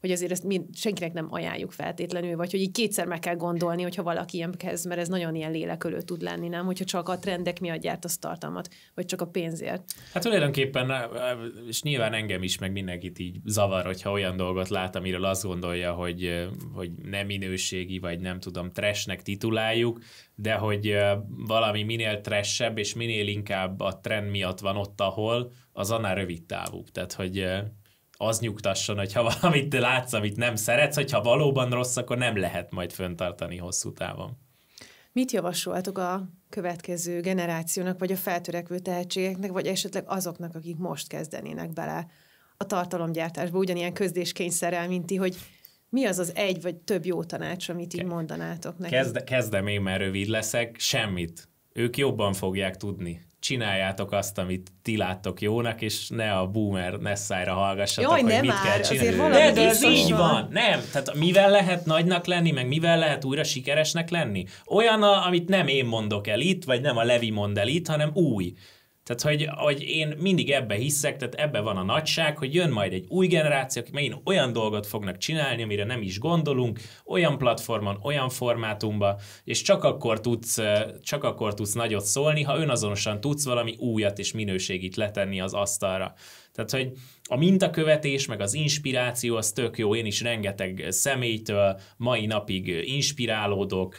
hogy azért ezt mi senkinek nem ajánljuk feltétlenül, vagy hogy így kétszer meg kell gondolni, hogyha valaki ilyen kezd, mert ez nagyon ilyen lélekölő tud lenni, nem? Hogyha csak a trendek miatt gyárt az tartalmat, vagy csak a pénzért. Hát tulajdonképpen, és nyilván engem is, meg mindenkit így zavar, hogyha olyan dolgot lát, amiről azt gondolja, hogy, hogy nem minőségi, vagy nem tudom, trashnek tituláljuk, de hogy valami minél tressebb és minél inkább a trend miatt van ott, ahol, az annál rövid távú. Tehát, hogy az nyugtasson, ha valamit látsz, amit nem szeretsz, hogyha valóban rossz, akkor nem lehet majd föntartani hosszú távon. Mit javasoltok a következő generációnak, vagy a feltörekvő tehetségeknek, vagy esetleg azoknak, akik most kezdenének bele a tartalomgyártásba, ugyanilyen közdéskényszerrel, mint ti, hogy mi az az egy vagy több jó tanács, amit így mondanátok nekik? Kezde, kezdem én, mert rövid leszek, semmit. Ők jobban fogják tudni csináljátok azt, amit ti láttok jónak, és ne a boomer nesszájra hallgassatok, Jaj, hogy nem mit már, kell csinálni. Azért de, de ez így van. van. Nem, tehát mivel lehet nagynak lenni, meg mivel lehet újra sikeresnek lenni? Olyan, amit nem én mondok el itt, vagy nem a Levi mond el itt, hanem új. Tehát, hogy, hogy én mindig ebbe hiszek, tehát ebbe van a nagyság, hogy jön majd egy új generáció, akik megint olyan dolgot fognak csinálni, amire nem is gondolunk, olyan platformon, olyan formátumban, és csak akkor tudsz, csak akkor tudsz nagyot szólni, ha önazonosan tudsz valami újat és minőségit letenni az asztalra. Tehát, hogy a mintakövetés, meg az inspiráció, az tök jó. Én is rengeteg személytől mai napig inspirálódok,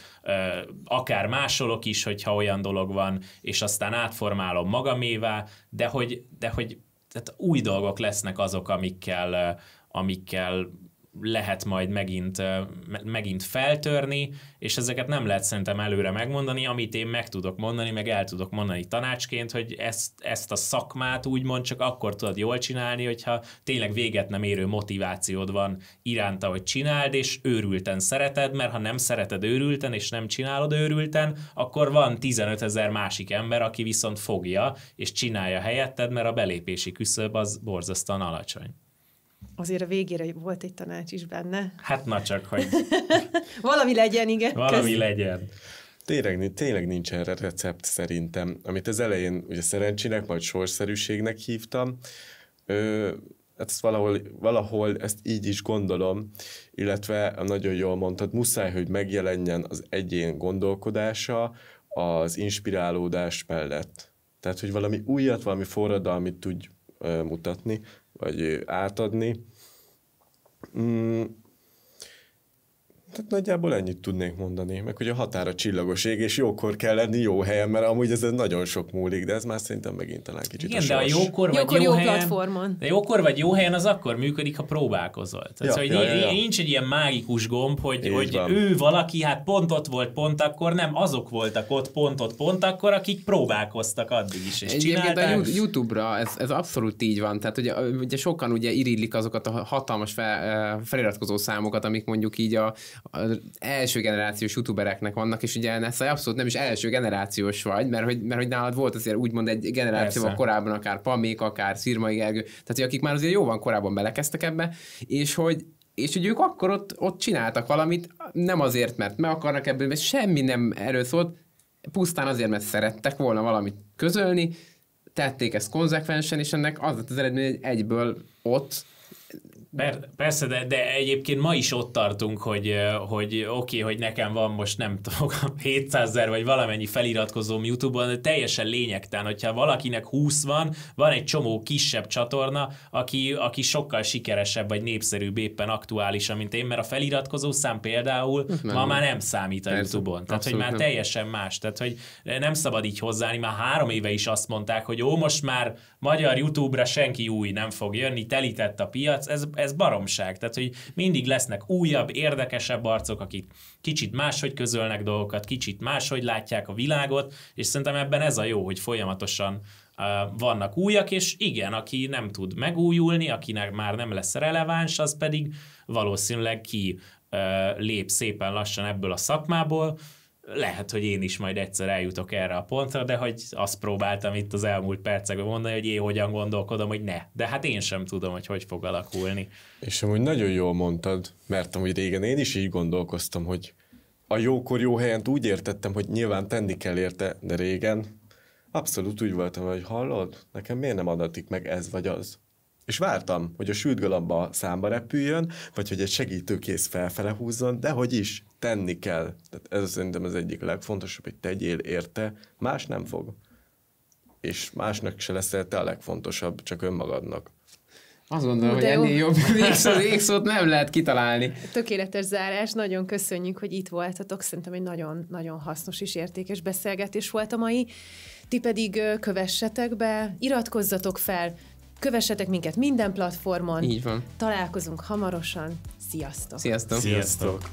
akár másolok is, hogyha olyan dolog van, és aztán átformálom magamévá, de hogy, de hogy tehát új dolgok lesznek azok, amikkel, amikkel lehet majd megint, megint feltörni, és ezeket nem lehet szerintem előre megmondani, amit én meg tudok mondani, meg el tudok mondani tanácsként, hogy ezt, ezt a szakmát úgymond csak akkor tudod jól csinálni, hogyha tényleg véget nem érő motivációd van iránta, hogy csináld, és őrülten szereted, mert ha nem szereted őrülten, és nem csinálod őrülten, akkor van 15 ezer másik ember, aki viszont fogja, és csinálja helyetted, mert a belépési küszöb az borzasztóan alacsony azért a végére volt egy tanács is benne. Hát na csak, hogy... Valami legyen, igen. Valami Köszön. legyen. Tényleg, tényleg nincs erre recept szerintem. Amit az elején ugye szerencsének, majd sorszerűségnek hívtam, ö, hát ezt valahol, valahol ezt így is gondolom, illetve nagyon jól mondtad, muszáj, hogy megjelenjen az egyén gondolkodása az inspirálódás mellett. Tehát, hogy valami újat, valami forradalmit tudj ö, mutatni, vagy átadni. Mm, tehát nagyjából ennyit tudnék mondani, meg hogy a határa csillagos ég, és jókor kell lenni jó helyen, mert amúgy ez nagyon sok múlik, de ez már szerintem megint talán kicsit Igen, a de a jókor vagy jókor jó, jó helyen, platformon. De jókor vagy jó helyen az akkor működik, ha próbálkozol. Tehát ja, szóval, ja, ja, ja. nincs egy ilyen mágikus gomb, hogy, Így hogy van. ő valaki, hát pont ott volt, pont akkor, nem azok voltak ott, pont ott, pont akkor, akik próbálkoztak addig is, és Egyébként csinálták. a YouTube-ra ez, ez abszolút így van, tehát ugye, ugye sokan ugye irillik azokat a hatalmas fel, feliratkozó számokat, amik mondjuk így a, az első generációs youtubereknek vannak, és ugye Nessa abszolút nem is első generációs vagy, mert hogy, mert hogy nálad volt azért úgymond egy generációval a korábban, akár Pamék, akár Szirmai Gergő, tehát hogy akik már azért jóval korábban belekezdtek ebbe, és hogy és hogy ők akkor ott, ott csináltak valamit, nem azért, mert meg akarnak ebből, mert semmi nem erről szólt, pusztán azért, mert szerettek volna valamit közölni, tették ezt konzekvensen, és ennek az az eredmény, hogy egyből ott Per, persze, de, de egyébként ma is ott tartunk, hogy, hogy oké, okay, hogy nekem van most nem tudom, 700 ezer vagy valamennyi feliratkozóm YouTube-on, de teljesen lényegtelen, hogyha valakinek 20 van, van egy csomó kisebb csatorna, aki, aki sokkal sikeresebb vagy népszerűbb éppen aktuálisan, mint én, mert a feliratkozó szám például hát nem, ma nem. már nem számít a persze, YouTube-on. Tehát, hogy már nem. teljesen más. Tehát, hogy nem szabad így hozzáni, már három éve is azt mondták, hogy ó, most már magyar YouTube-ra senki új nem fog jönni, telített a piac, ez, ez baromság. Tehát, hogy mindig lesznek újabb, érdekesebb arcok, akik kicsit máshogy közölnek dolgokat, kicsit máshogy látják a világot, és szerintem ebben ez a jó, hogy folyamatosan vannak újak, és igen, aki nem tud megújulni, akinek már nem lesz releváns, az pedig valószínűleg ki lép szépen lassan ebből a szakmából, lehet, hogy én is majd egyszer eljutok erre a pontra, de hogy azt próbáltam itt az elmúlt percekben mondani, hogy én hogyan gondolkodom, hogy ne. De hát én sem tudom, hogy hogy fog alakulni. És amúgy nagyon jól mondtad, mert amúgy régen én is így gondolkoztam, hogy a jókor jó helyen úgy értettem, hogy nyilván tenni kell érte, de régen abszolút úgy voltam, hogy hallod, nekem miért nem adatik meg ez vagy az. És vártam, hogy a sült galamba számba repüljön, vagy hogy egy segítőkész felfele húzzon, de hogy is, tenni kell. Tehát ez szerintem az egyik legfontosabb, hogy tegyél érte, más nem fog. És másnak se leszel te a legfontosabb, csak önmagadnak. Azt gondolom, hogy ennél jobb végszót nem lehet kitalálni. Tökéletes zárás, nagyon köszönjük, hogy itt voltatok. Szerintem egy nagyon-nagyon hasznos és értékes beszélgetés volt a mai. Ti pedig kövessetek be, iratkozzatok fel, Kövessetek minket minden platformon. Így van. Találkozunk hamarosan. Sziasztok! Sziasztok! Sziasztok.